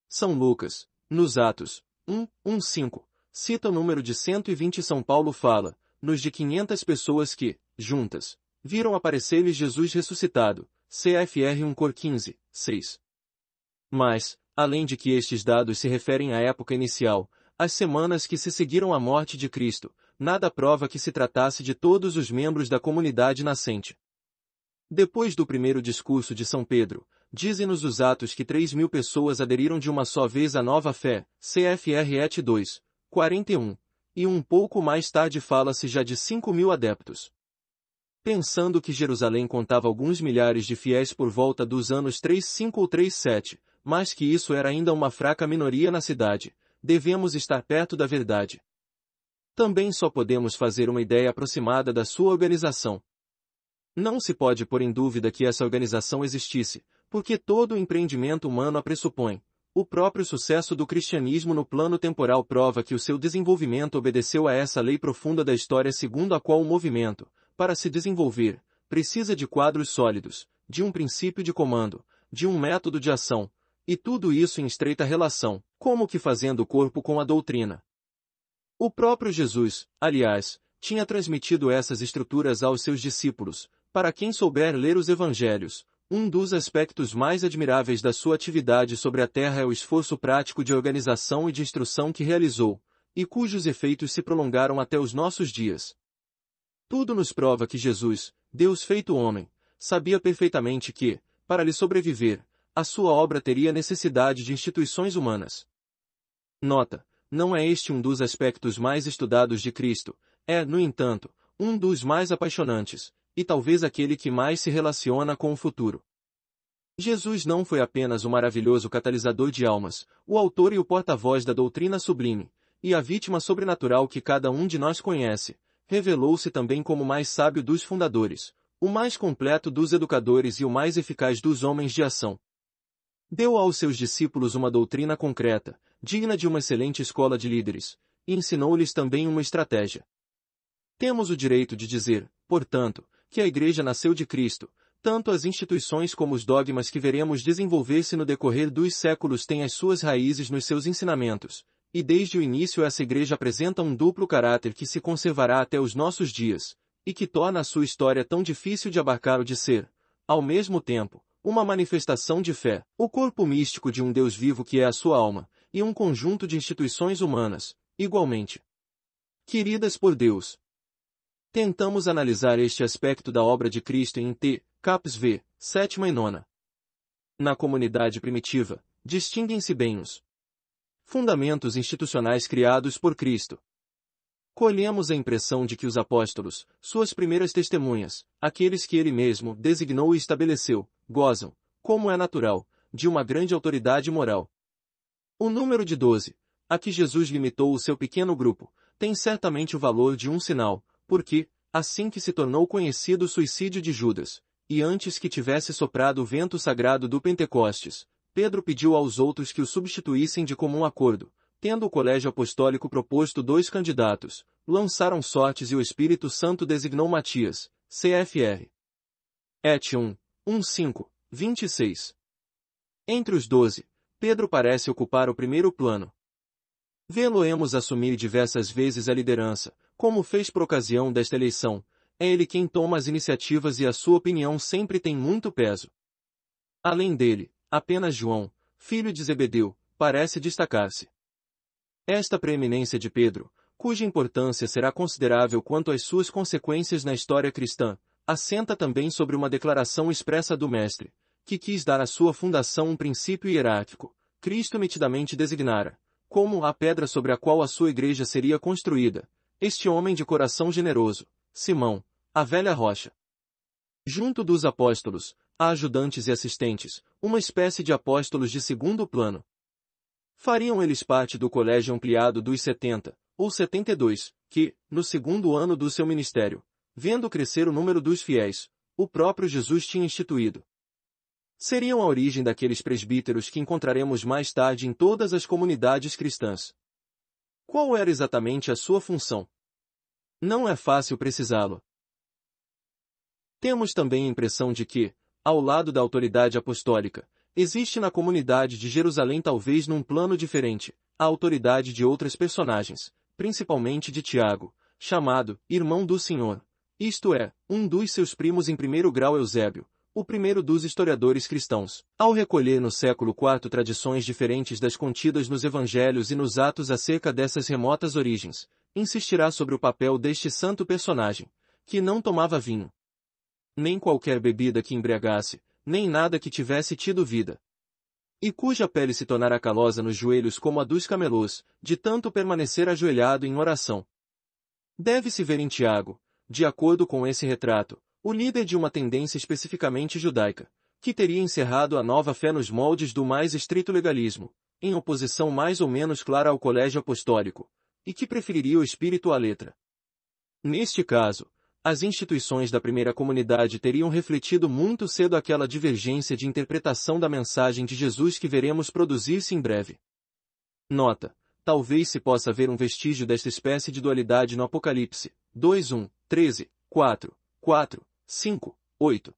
São Lucas, nos Atos, 115. Cita o número de 120 São Paulo fala, nos de 500 pessoas que, juntas, viram aparecer lhes Jesus ressuscitado, CFR 1 Cor 15, 6. Mas, além de que estes dados se referem à época inicial, as semanas que se seguiram à morte de Cristo, nada prova que se tratasse de todos os membros da comunidade nascente. Depois do primeiro discurso de São Pedro, Dizem-nos os atos que 3 mil pessoas aderiram de uma só vez à nova fé, CFR et 2, 41, e um pouco mais tarde fala-se já de 5 mil adeptos. Pensando que Jerusalém contava alguns milhares de fiéis por volta dos anos 35 ou 37, mas que isso era ainda uma fraca minoria na cidade, devemos estar perto da verdade. Também só podemos fazer uma ideia aproximada da sua organização. Não se pode pôr em dúvida que essa organização existisse, porque todo empreendimento humano a pressupõe. O próprio sucesso do cristianismo no plano temporal prova que o seu desenvolvimento obedeceu a essa lei profunda da história segundo a qual o movimento, para se desenvolver, precisa de quadros sólidos, de um princípio de comando, de um método de ação, e tudo isso em estreita relação, como que fazendo o corpo com a doutrina. O próprio Jesus, aliás, tinha transmitido essas estruturas aos seus discípulos, para quem souber ler os evangelhos, um dos aspectos mais admiráveis da sua atividade sobre a Terra é o esforço prático de organização e de instrução que realizou, e cujos efeitos se prolongaram até os nossos dias. Tudo nos prova que Jesus, Deus feito homem, sabia perfeitamente que, para lhe sobreviver, a sua obra teria necessidade de instituições humanas. Nota: não é este um dos aspectos mais estudados de Cristo, é, no entanto, um dos mais apaixonantes, e talvez aquele que mais se relaciona com o futuro. Jesus não foi apenas o maravilhoso catalisador de almas, o autor e o porta-voz da doutrina sublime, e a vítima sobrenatural que cada um de nós conhece, revelou-se também como o mais sábio dos fundadores, o mais completo dos educadores e o mais eficaz dos homens de ação. Deu aos seus discípulos uma doutrina concreta, digna de uma excelente escola de líderes, e ensinou-lhes também uma estratégia. Temos o direito de dizer, portanto, que a Igreja nasceu de Cristo, tanto as instituições como os dogmas que veremos desenvolver-se no decorrer dos séculos têm as suas raízes nos seus ensinamentos, e desde o início essa igreja apresenta um duplo caráter que se conservará até os nossos dias, e que torna a sua história tão difícil de abarcar ou de ser, ao mesmo tempo, uma manifestação de fé, o corpo místico de um Deus vivo que é a sua alma, e um conjunto de instituições humanas, igualmente queridas por Deus, Tentamos analisar este aspecto da obra de Cristo em T. caps. V, sétima e nona. Na comunidade primitiva, distinguem-se bem os fundamentos institucionais criados por Cristo. Colhemos a impressão de que os apóstolos, suas primeiras testemunhas, aqueles que ele mesmo designou e estabeleceu, gozam, como é natural, de uma grande autoridade moral. O número de doze, a que Jesus limitou o seu pequeno grupo, tem certamente o valor de um sinal, porque, assim que se tornou conhecido o suicídio de Judas, e antes que tivesse soprado o vento sagrado do Pentecostes, Pedro pediu aos outros que o substituíssem de comum acordo, tendo o colégio apostólico proposto dois candidatos, lançaram sortes e o Espírito Santo designou Matias, CFR. Et 1, 5, 26. Entre os doze, Pedro parece ocupar o primeiro plano, Vê-lo-emos assumir diversas vezes a liderança, como fez por ocasião desta eleição, é ele quem toma as iniciativas e a sua opinião sempre tem muito peso. Além dele, apenas João, filho de Zebedeu, parece destacar-se. Esta preeminência de Pedro, cuja importância será considerável quanto às suas consequências na história cristã, assenta também sobre uma declaração expressa do Mestre, que quis dar à sua fundação um princípio hierárquico, Cristo metidamente designara, como a pedra sobre a qual a sua igreja seria construída, este homem de coração generoso, Simão, a velha rocha. Junto dos apóstolos, há ajudantes e assistentes, uma espécie de apóstolos de segundo plano. Fariam eles parte do colégio ampliado dos 70, ou 72, que, no segundo ano do seu ministério, vendo crescer o número dos fiéis, o próprio Jesus tinha instituído seriam a origem daqueles presbíteros que encontraremos mais tarde em todas as comunidades cristãs. Qual era exatamente a sua função? Não é fácil precisá-lo. Temos também a impressão de que, ao lado da autoridade apostólica, existe na comunidade de Jerusalém talvez num plano diferente, a autoridade de outras personagens, principalmente de Tiago, chamado Irmão do Senhor, isto é, um dos seus primos em primeiro grau Eusébio, o primeiro dos historiadores cristãos, ao recolher no século IV tradições diferentes das contidas nos evangelhos e nos atos acerca dessas remotas origens, insistirá sobre o papel deste santo personagem, que não tomava vinho. Nem qualquer bebida que embriagasse, nem nada que tivesse tido vida. E cuja pele se tornara calosa nos joelhos como a dos camelôs, de tanto permanecer ajoelhado em oração. Deve-se ver em Tiago, de acordo com esse retrato, o líder de uma tendência especificamente judaica, que teria encerrado a nova fé nos moldes do mais estrito legalismo, em oposição mais ou menos clara ao colégio apostólico, e que preferiria o espírito à letra. Neste caso, as instituições da primeira comunidade teriam refletido muito cedo aquela divergência de interpretação da mensagem de Jesus que veremos produzir-se em breve. Nota: talvez se possa ver um vestígio desta espécie de dualidade no Apocalipse 2:1, 13, 4, 4, 5, 8.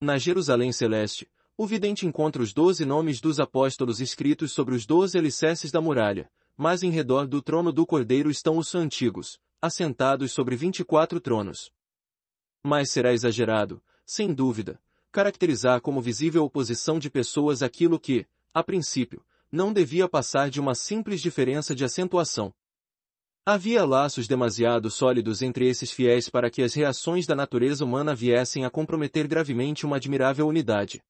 Na Jerusalém Celeste, o vidente encontra os doze nomes dos apóstolos escritos sobre os doze alicerces da muralha, mas em redor do trono do Cordeiro estão os antigos, assentados sobre vinte e quatro tronos. Mas será exagerado, sem dúvida, caracterizar como visível oposição de pessoas aquilo que, a princípio, não devia passar de uma simples diferença de acentuação. Havia laços demasiado sólidos entre esses fiéis para que as reações da natureza humana viessem a comprometer gravemente uma admirável unidade.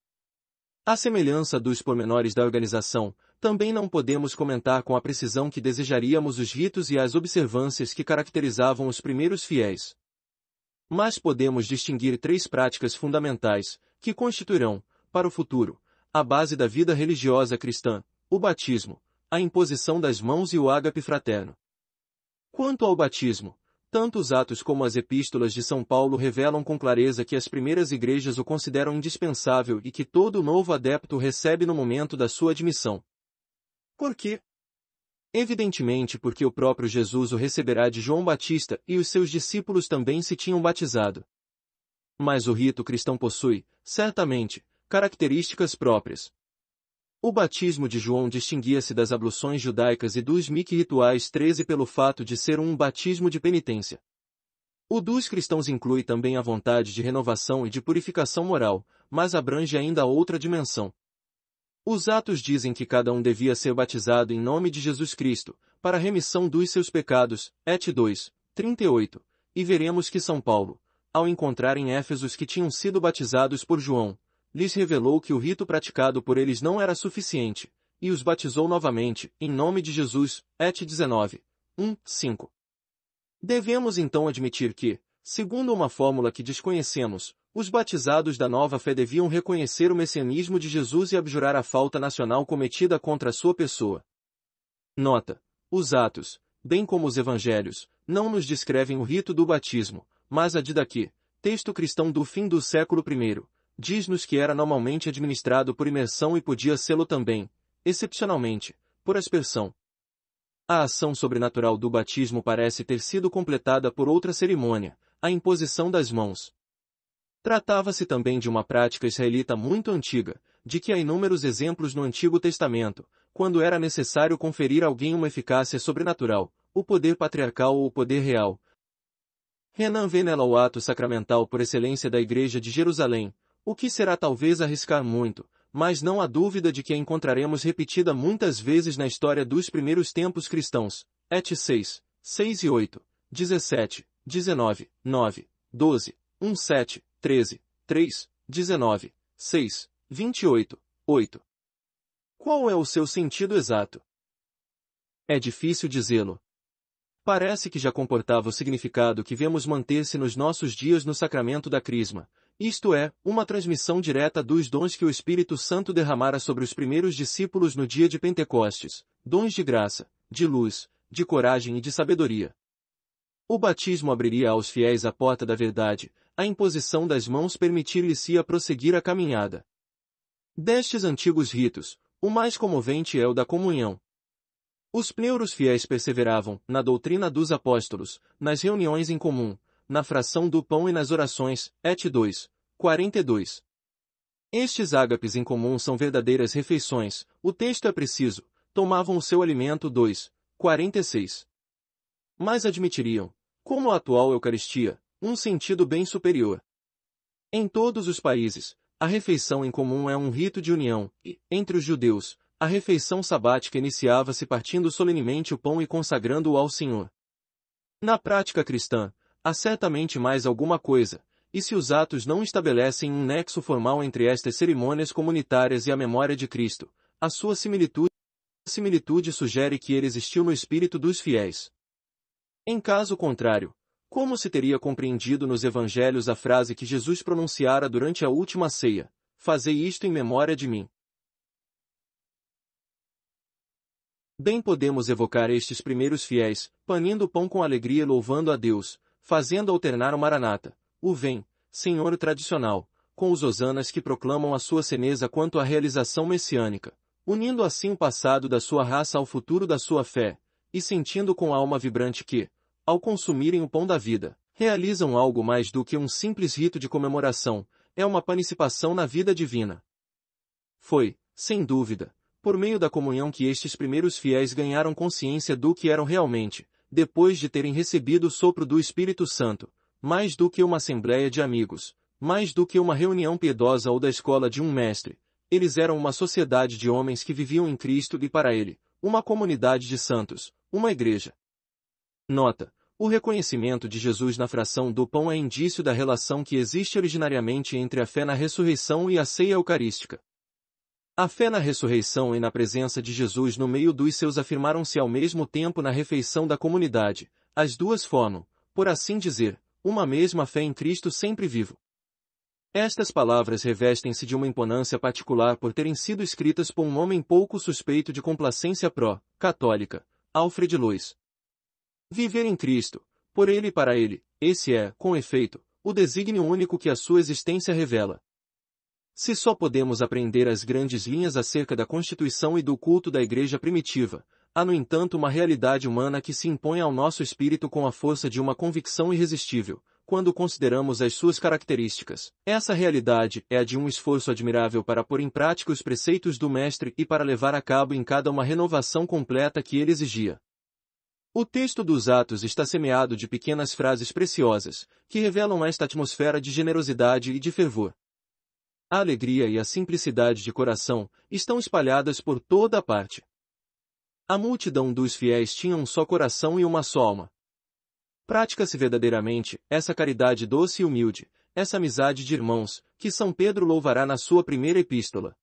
A semelhança dos pormenores da organização, também não podemos comentar com a precisão que desejaríamos os ritos e as observâncias que caracterizavam os primeiros fiéis. Mas podemos distinguir três práticas fundamentais, que constituirão, para o futuro, a base da vida religiosa cristã, o batismo, a imposição das mãos e o ágape fraterno. Quanto ao batismo, tanto os Atos como as Epístolas de São Paulo revelam com clareza que as primeiras igrejas o consideram indispensável e que todo novo adepto recebe no momento da sua admissão. Por quê? Evidentemente porque o próprio Jesus o receberá de João Batista e os seus discípulos também se tinham batizado. Mas o rito cristão possui, certamente, características próprias, o batismo de João distinguia-se das abluções judaicas e dos mic-rituais 13 pelo fato de ser um batismo de penitência. O dos cristãos inclui também a vontade de renovação e de purificação moral, mas abrange ainda outra dimensão. Os atos dizem que cada um devia ser batizado em nome de Jesus Cristo, para a remissão dos seus pecados, et 2, 38, e veremos que São Paulo, ao encontrar em Éfesos que tinham sido batizados por João, lhes revelou que o rito praticado por eles não era suficiente, e os batizou novamente, em nome de Jesus, et 19, 1, 5. Devemos então admitir que, segundo uma fórmula que desconhecemos, os batizados da nova fé deviam reconhecer o messianismo de Jesus e abjurar a falta nacional cometida contra a sua pessoa. Nota: os Atos, bem como os Evangelhos, não nos descrevem o rito do batismo, mas a de daqui. texto cristão do fim do século I, diz-nos que era normalmente administrado por imersão e podia sê-lo também, excepcionalmente, por aspersão. A ação sobrenatural do batismo parece ter sido completada por outra cerimônia, a imposição das mãos. Tratava-se também de uma prática israelita muito antiga, de que há inúmeros exemplos no Antigo Testamento, quando era necessário conferir a alguém uma eficácia sobrenatural, o poder patriarcal ou o poder real. Renan vê nela o ato sacramental por excelência da Igreja de Jerusalém, o que será talvez arriscar muito, mas não há dúvida de que a encontraremos repetida muitas vezes na história dos primeiros tempos cristãos. Et 6, 6 e 8, 17, 19, 9, 12, 1, 7, 13, 3, 19, 6, 28, 8. Qual é o seu sentido exato? É difícil dizê-lo. Parece que já comportava o significado que vemos manter-se nos nossos dias no sacramento da Crisma, isto é, uma transmissão direta dos dons que o Espírito Santo derramara sobre os primeiros discípulos no dia de Pentecostes, dons de graça, de luz, de coragem e de sabedoria. O batismo abriria aos fiéis a porta da verdade, a imposição das mãos permitir-lhes-ia prosseguir a caminhada. Destes antigos ritos, o mais comovente é o da comunhão. Os pneuros fiéis perseveravam, na doutrina dos apóstolos, nas reuniões em comum, na fração do pão e nas orações, et 2, 42. Estes ágapes em comum são verdadeiras refeições, o texto é preciso, tomavam o seu alimento 2, 46. Mas admitiriam, como a atual Eucaristia, um sentido bem superior. Em todos os países, a refeição em comum é um rito de união, e, entre os judeus, a refeição sabática iniciava-se partindo solenemente o pão e consagrando-o ao Senhor. Na prática cristã, Há certamente mais alguma coisa, e se os atos não estabelecem um nexo formal entre estas cerimônias comunitárias e a memória de Cristo, a sua similitude, a similitude sugere que ele existiu no espírito dos fiéis. Em caso contrário, como se teria compreendido nos evangelhos a frase que Jesus pronunciara durante a última ceia, fazei isto em memória de mim? Bem podemos evocar estes primeiros fiéis, panindo o pão com alegria e louvando a Deus, fazendo alternar o Maranata, o Vem, Senhor tradicional, com os hosanas que proclamam a sua seneza quanto à realização messiânica, unindo assim o passado da sua raça ao futuro da sua fé, e sentindo com a alma vibrante que, ao consumirem o pão da vida, realizam algo mais do que um simples rito de comemoração, é uma participação na vida divina. Foi, sem dúvida, por meio da comunhão que estes primeiros fiéis ganharam consciência do que eram realmente, depois de terem recebido o sopro do Espírito Santo, mais do que uma assembleia de amigos, mais do que uma reunião piedosa ou da escola de um mestre, eles eram uma sociedade de homens que viviam em Cristo e para ele, uma comunidade de santos, uma igreja. Nota: o reconhecimento de Jesus na fração do pão é indício da relação que existe originariamente entre a fé na ressurreição e a ceia eucarística. A fé na ressurreição e na presença de Jesus no meio dos seus afirmaram-se ao mesmo tempo na refeição da comunidade. As duas formam, por assim dizer, uma mesma fé em Cristo sempre vivo. Estas palavras revestem-se de uma imponância particular por terem sido escritas por um homem pouco suspeito de complacência pró-católica, Alfred Luiz. Viver em Cristo, por ele e para ele, esse é, com efeito, o desígnio único que a sua existência revela. Se só podemos aprender as grandes linhas acerca da constituição e do culto da igreja primitiva, há no entanto uma realidade humana que se impõe ao nosso espírito com a força de uma convicção irresistível, quando consideramos as suas características. Essa realidade é a de um esforço admirável para pôr em prática os preceitos do Mestre e para levar a cabo em cada uma renovação completa que ele exigia. O texto dos Atos está semeado de pequenas frases preciosas, que revelam esta atmosfera de generosidade e de fervor a alegria e a simplicidade de coração estão espalhadas por toda a parte. A multidão dos fiéis tinha um só coração e uma só alma. Pratica-se verdadeiramente essa caridade doce e humilde, essa amizade de irmãos, que São Pedro louvará na sua primeira epístola.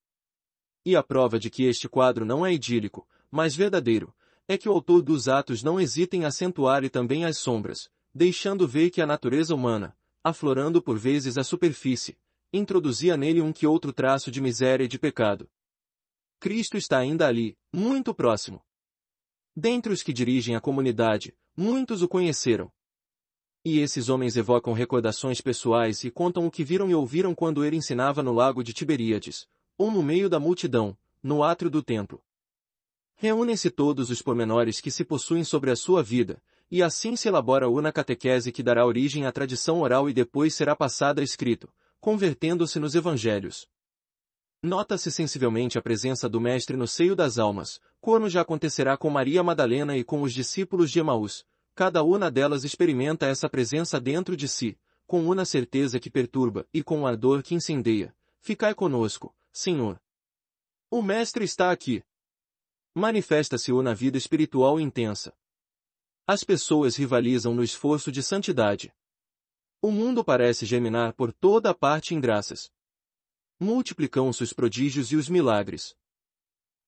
E a prova de que este quadro não é idílico, mas verdadeiro, é que o autor dos Atos não hesita em acentuar e também as sombras, deixando ver que a natureza humana, aflorando por vezes a superfície, introduzia nele um que outro traço de miséria e de pecado. Cristo está ainda ali, muito próximo. Dentre os que dirigem a comunidade, muitos o conheceram. E esses homens evocam recordações pessoais e contam o que viram e ouviram quando ele ensinava no lago de Tiberíades, ou no meio da multidão, no átrio do templo. Reúnem-se todos os pormenores que se possuem sobre a sua vida, e assim se elabora uma catequese que dará origem à tradição oral e depois será passada a escrito, convertendo-se nos evangelhos. Nota-se sensivelmente a presença do Mestre no seio das almas, como já acontecerá com Maria Madalena e com os discípulos de Emaús, cada uma delas experimenta essa presença dentro de si, com uma certeza que perturba e com um ardor que incendeia. Ficai conosco, Senhor. O Mestre está aqui. Manifesta-se-o na vida espiritual intensa. As pessoas rivalizam no esforço de santidade. O mundo parece geminar por toda a parte em graças. Multiplicam-se os prodígios e os milagres.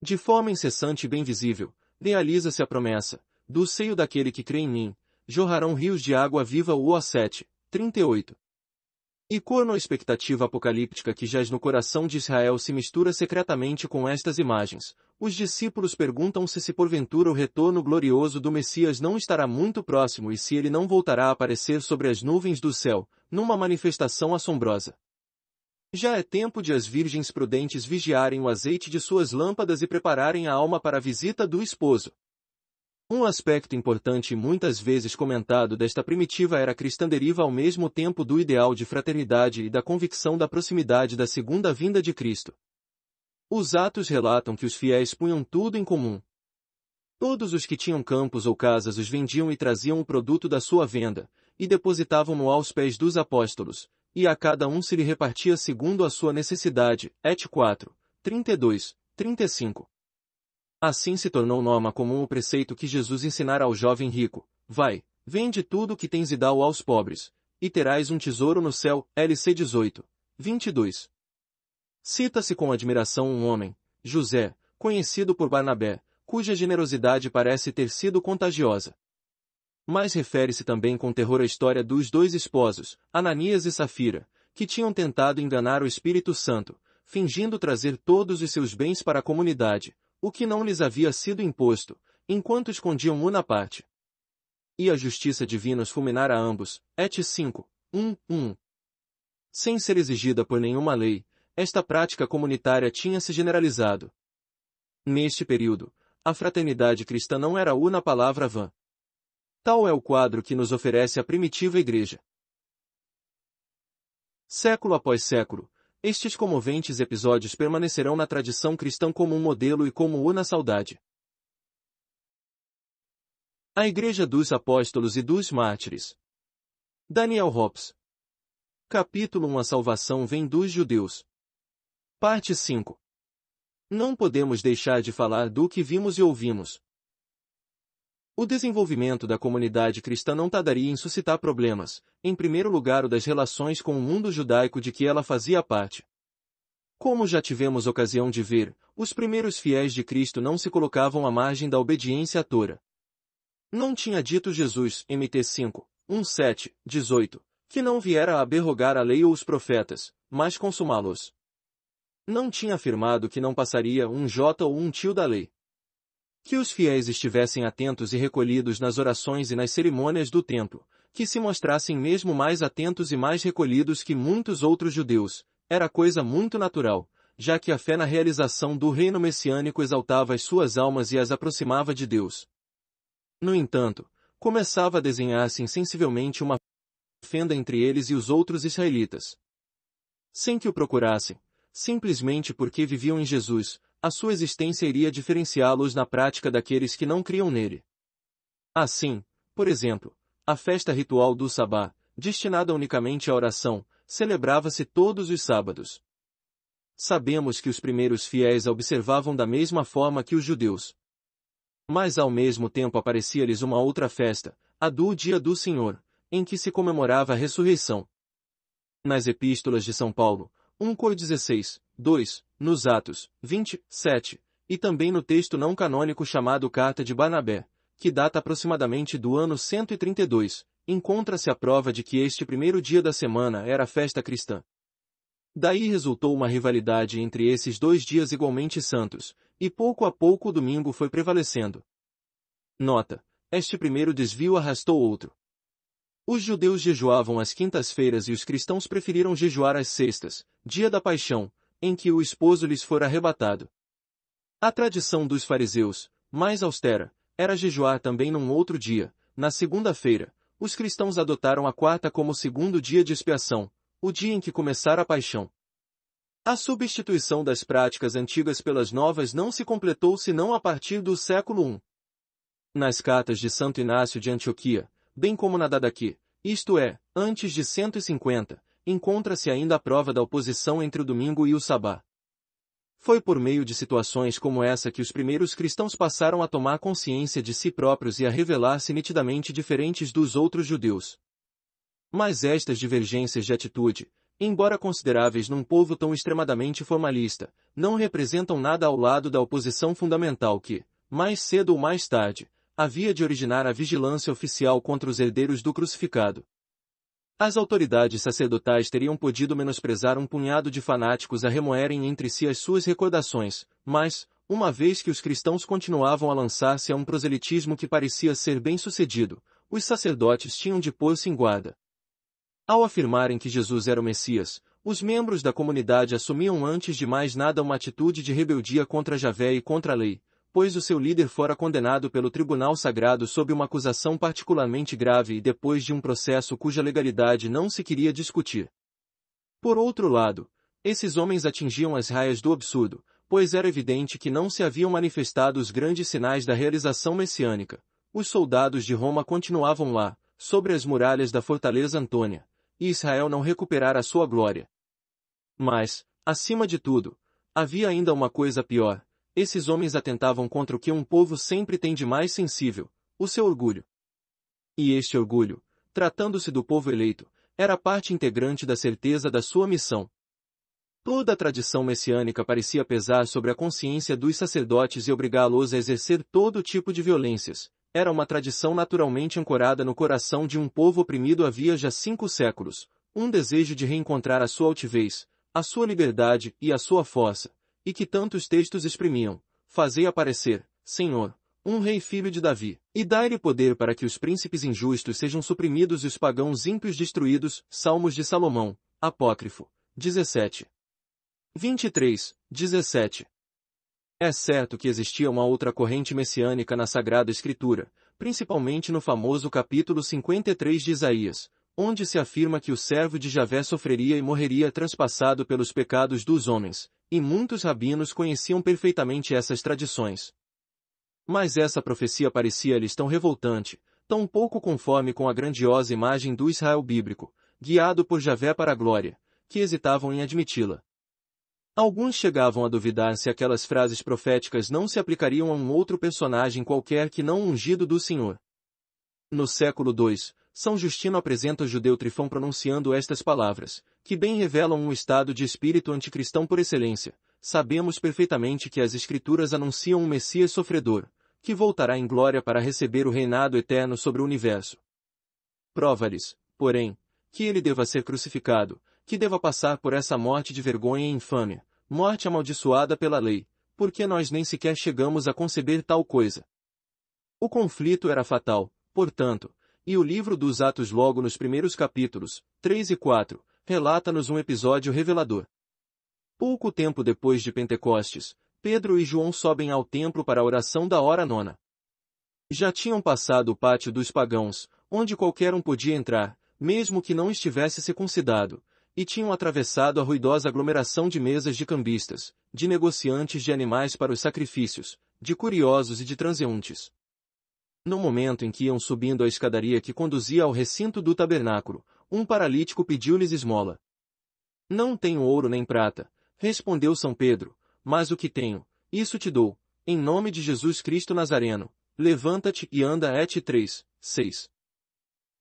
De forma incessante e bem visível, realiza-se a promessa, do seio daquele que crê em mim, jorrarão rios de água viva o 7, 38. E corno a expectativa apocalíptica que jaz no coração de Israel se mistura secretamente com estas imagens. Os discípulos perguntam-se se porventura o retorno glorioso do Messias não estará muito próximo e se ele não voltará a aparecer sobre as nuvens do céu, numa manifestação assombrosa. Já é tempo de as virgens prudentes vigiarem o azeite de suas lâmpadas e prepararem a alma para a visita do esposo. Um aspecto importante e muitas vezes comentado desta primitiva era cristã deriva ao mesmo tempo do ideal de fraternidade e da convicção da proximidade da segunda vinda de Cristo. Os atos relatam que os fiéis punham tudo em comum. Todos os que tinham campos ou casas os vendiam e traziam o produto da sua venda, e depositavam-no aos pés dos apóstolos, e a cada um se lhe repartia segundo a sua necessidade. Et 4, 32, 35. Assim se tornou norma comum o preceito que Jesus ensinara ao jovem rico, vai, vende tudo o que tens e dá o aos pobres, e terás um tesouro no céu, LC 18, 22. Cita-se com admiração um homem, José, conhecido por Barnabé, cuja generosidade parece ter sido contagiosa. Mas refere-se também com terror a história dos dois esposos, Ananias e Safira, que tinham tentado enganar o Espírito Santo, fingindo trazer todos os seus bens para a comunidade, o que não lhes havia sido imposto, enquanto escondiam uma parte. E a justiça divina os fulminara a ambos, et 5, 1, 1. Sem ser exigida por nenhuma lei, esta prática comunitária tinha se generalizado. Neste período, a fraternidade cristã não era uma palavra vã. Tal é o quadro que nos oferece a primitiva igreja. Século após século, estes comoventes episódios permanecerão na tradição cristã como um modelo e como uma saudade. A Igreja dos Apóstolos e dos Mártires. Daniel Hobbes. Capítulo 1 A salvação vem dos judeus. Parte 5. Não podemos deixar de falar do que vimos e ouvimos. O desenvolvimento da comunidade cristã não tardaria em suscitar problemas, em primeiro lugar o das relações com o mundo judaico de que ela fazia parte. Como já tivemos ocasião de ver, os primeiros fiéis de Cristo não se colocavam à margem da obediência à Torá. Não tinha dito Jesus, MT 5, 1, 7, 18, que não viera a aberrogar a lei ou os profetas, mas consumá-los. Não tinha afirmado que não passaria um J ou um tio da lei. Que os fiéis estivessem atentos e recolhidos nas orações e nas cerimônias do templo, que se mostrassem mesmo mais atentos e mais recolhidos que muitos outros judeus, era coisa muito natural, já que a fé na realização do reino messiânico exaltava as suas almas e as aproximava de Deus. No entanto, começava a desenhar-se insensivelmente uma fenda entre eles e os outros israelitas. Sem que o procurassem, simplesmente porque viviam em Jesus, a sua existência iria diferenciá-los na prática daqueles que não criam nele. Assim, por exemplo, a festa ritual do Sabá, destinada unicamente à oração, celebrava-se todos os sábados. Sabemos que os primeiros fiéis a observavam da mesma forma que os judeus. Mas ao mesmo tempo aparecia-lhes uma outra festa, a do Dia do Senhor, em que se comemorava a ressurreição. Nas Epístolas de São Paulo, 1 Cor 16, 2, nos Atos 7, e também no texto não canônico chamado Carta de Barnabé, que data aproximadamente do ano 132, encontra-se a prova de que este primeiro dia da semana era festa cristã. Daí resultou uma rivalidade entre esses dois dias igualmente santos, e pouco a pouco o domingo foi prevalecendo. Nota: este primeiro desvio arrastou outro. Os judeus jejuavam às quintas-feiras e os cristãos preferiram jejuar às sextas, dia da paixão, em que o esposo lhes for arrebatado. A tradição dos fariseus, mais austera, era jejuar também num outro dia, na segunda-feira. Os cristãos adotaram a quarta como segundo dia de expiação, o dia em que começara a paixão. A substituição das práticas antigas pelas novas não se completou senão a partir do século I. Nas cartas de Santo Inácio de Antioquia, bem como na Dadaqui, isto é, antes de 150, encontra-se ainda a prova da oposição entre o domingo e o sabá. Foi por meio de situações como essa que os primeiros cristãos passaram a tomar consciência de si próprios e a revelar-se nitidamente diferentes dos outros judeus. Mas estas divergências de atitude, embora consideráveis num povo tão extremadamente formalista, não representam nada ao lado da oposição fundamental que, mais cedo ou mais tarde, havia de originar a vigilância oficial contra os herdeiros do crucificado. As autoridades sacerdotais teriam podido menosprezar um punhado de fanáticos a remoerem entre si as suas recordações, mas, uma vez que os cristãos continuavam a lançar-se a um proselitismo que parecia ser bem-sucedido, os sacerdotes tinham de pôr-se em guarda. Ao afirmarem que Jesus era o Messias, os membros da comunidade assumiam antes de mais nada uma atitude de rebeldia contra Javé e contra a lei, pois o seu líder fora condenado pelo Tribunal Sagrado sob uma acusação particularmente grave e depois de um processo cuja legalidade não se queria discutir. Por outro lado, esses homens atingiam as raias do absurdo, pois era evidente que não se haviam manifestado os grandes sinais da realização messiânica. Os soldados de Roma continuavam lá, sobre as muralhas da fortaleza Antônia, e Israel não recuperara sua glória. Mas, acima de tudo, havia ainda uma coisa pior, esses homens atentavam contra o que um povo sempre tem de mais sensível, o seu orgulho. E este orgulho, tratando-se do povo eleito, era parte integrante da certeza da sua missão. Toda a tradição messiânica parecia pesar sobre a consciência dos sacerdotes e obrigá-los a exercer todo tipo de violências. Era uma tradição naturalmente ancorada no coração de um povo oprimido havia já cinco séculos, um desejo de reencontrar a sua altivez, a sua liberdade e a sua força, e que tantos textos exprimiam, fazei aparecer, Senhor, um rei filho de Davi, e dai-lhe poder para que os príncipes injustos sejam suprimidos e os pagãos ímpios destruídos, Salmos de Salomão, Apócrifo, 17. 23, 17. É certo que existia uma outra corrente messiânica na Sagrada Escritura, principalmente no famoso capítulo 53 de Isaías, onde se afirma que o servo de Javé sofreria e morreria transpassado pelos pecados dos homens, e muitos rabinos conheciam perfeitamente essas tradições. Mas essa profecia parecia-lhes tão revoltante, tão pouco conforme com a grandiosa imagem do Israel bíblico, guiado por Javé para a glória, que hesitavam em admiti-la. Alguns chegavam a duvidar se aquelas frases proféticas não se aplicariam a um outro personagem qualquer que não ungido do Senhor. No século II, São Justino apresenta o judeu Trifão pronunciando estas palavras, que bem revelam um estado de espírito anticristão por excelência. Sabemos perfeitamente que as Escrituras anunciam um Messias sofredor, que voltará em glória para receber o reinado eterno sobre o universo. Prova-lhes, porém, que ele deva ser crucificado, que deva passar por essa morte de vergonha e infâmia, morte amaldiçoada pela lei, porque nós nem sequer chegamos a conceber tal coisa. O conflito era fatal, portanto, e o livro dos Atos logo nos primeiros capítulos, 3 e 4, relata-nos um episódio revelador. Pouco tempo depois de Pentecostes, Pedro e João sobem ao templo para a oração da hora nona. Já tinham passado o pátio dos pagãos, onde qualquer um podia entrar, mesmo que não estivesse circuncidado, e tinham atravessado a ruidosa aglomeração de mesas de cambistas, de negociantes de animais para os sacrifícios, de curiosos e de transeuntes. No momento em que iam subindo a escadaria que conduzia ao recinto do tabernáculo, um paralítico pediu-lhes esmola. Não tenho ouro nem prata, respondeu São Pedro, mas o que tenho, isso te dou, em nome de Jesus Cristo Nazareno, levanta-te e anda et 3, 6.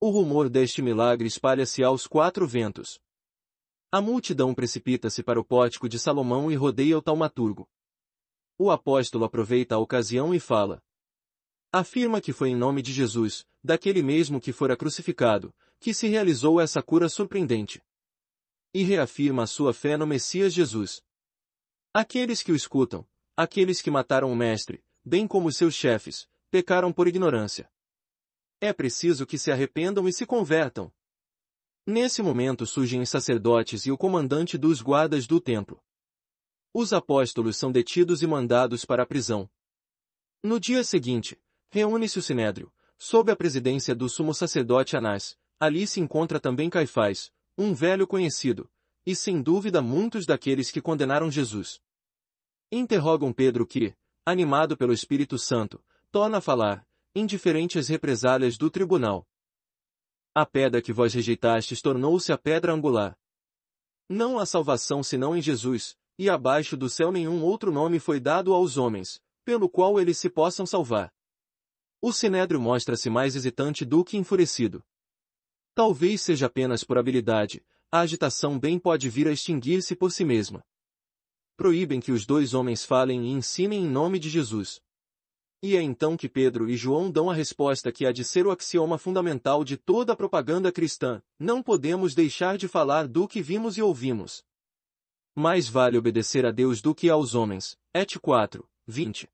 O rumor deste milagre espalha-se aos quatro ventos. A multidão precipita-se para o pórtico de Salomão e rodeia o taumaturgo. O apóstolo aproveita a ocasião e fala, Afirma que foi em nome de Jesus, daquele mesmo que fora crucificado, que se realizou essa cura surpreendente. E reafirma sua fé no Messias Jesus. Aqueles que o escutam, aqueles que mataram o Mestre, bem como seus chefes, pecaram por ignorância. É preciso que se arrependam e se convertam. Nesse momento surgem os sacerdotes e o comandante dos guardas do templo. Os apóstolos são detidos e mandados para a prisão. No dia seguinte, Reúne-se o Sinédrio, sob a presidência do sumo sacerdote Anás. Ali se encontra também Caifás, um velho conhecido, e sem dúvida muitos daqueles que condenaram Jesus. Interrogam Pedro que, animado pelo Espírito Santo, torna a falar, indiferente às represálias do tribunal. A pedra que vós rejeitastes tornou-se a pedra angular. Não há salvação senão em Jesus, e abaixo do céu nenhum outro nome foi dado aos homens, pelo qual eles se possam salvar o Sinédrio mostra-se mais hesitante do que enfurecido. Talvez seja apenas por habilidade, a agitação bem pode vir a extinguir-se por si mesma. Proíbem que os dois homens falem e ensinem em nome de Jesus. E é então que Pedro e João dão a resposta que há de ser o axioma fundamental de toda a propaganda cristã: não podemos deixar de falar do que vimos e ouvimos. Mais vale obedecer a Deus do que aos homens. Et 4, 20.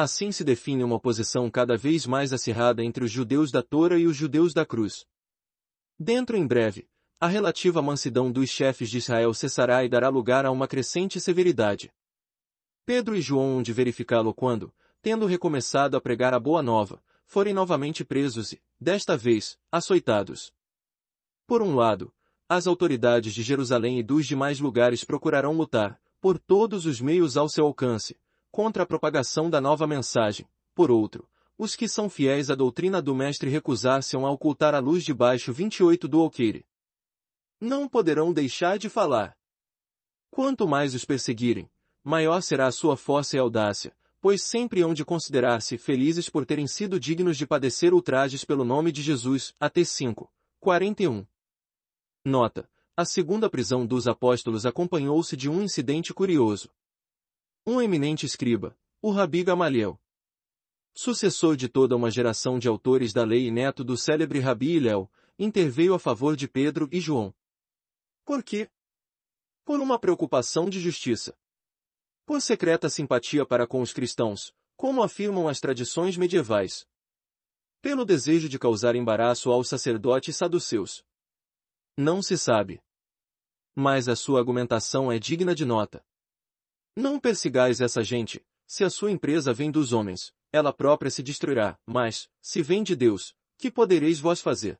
Assim se define uma oposição cada vez mais acirrada entre os judeus da Tora e os judeus da cruz. Dentro em breve, a relativa mansidão dos chefes de Israel cessará e dará lugar a uma crescente severidade. Pedro e João hão de verificá-lo quando, tendo recomeçado a pregar a boa nova, forem novamente presos e, desta vez, açoitados. Por um lado, as autoridades de Jerusalém e dos demais lugares procurarão lutar, por todos os meios ao seu alcance, contra a propagação da nova mensagem. Por outro, os que são fiéis à doutrina do Mestre recusar-se-ão a ocultar a luz debaixo 28 do Alquire. Não poderão deixar de falar. Quanto mais os perseguirem, maior será a sua força e audácia, pois sempre hão de considerar-se felizes por terem sido dignos de padecer ultrajes pelo nome de Jesus, até 5, 41. Nota. A segunda prisão dos apóstolos acompanhou-se de um incidente curioso um eminente escriba, o Rabi Gamaliel. Sucessor de toda uma geração de autores da lei e neto do célebre Rabi Iléu, interveio a favor de Pedro e João. Por quê? Por uma preocupação de justiça. Por secreta simpatia para com os cristãos, como afirmam as tradições medievais. Pelo desejo de causar embaraço aos sacerdotes saduceus. Não se sabe. Mas a sua argumentação é digna de nota. Não persigais essa gente, se a sua empresa vem dos homens, ela própria se destruirá, mas, se vem de Deus, que podereis vós fazer?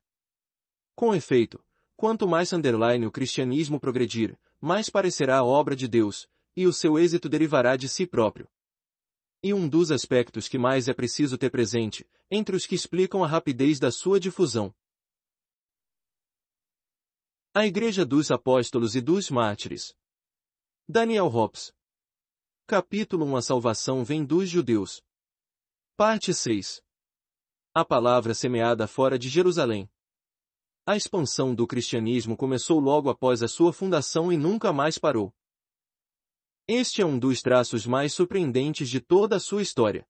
Com efeito, quanto mais underline o cristianismo progredir, mais parecerá a obra de Deus, e o seu êxito derivará de si próprio. E um dos aspectos que mais é preciso ter presente, entre os que explicam a rapidez da sua difusão. A Igreja dos Apóstolos e dos Mártires. Daniel Hobbes Capítulo 1 A salvação vem dos judeus. Parte 6. A palavra semeada fora de Jerusalém. A expansão do cristianismo começou logo após a sua fundação e nunca mais parou. Este é um dos traços mais surpreendentes de toda a sua história.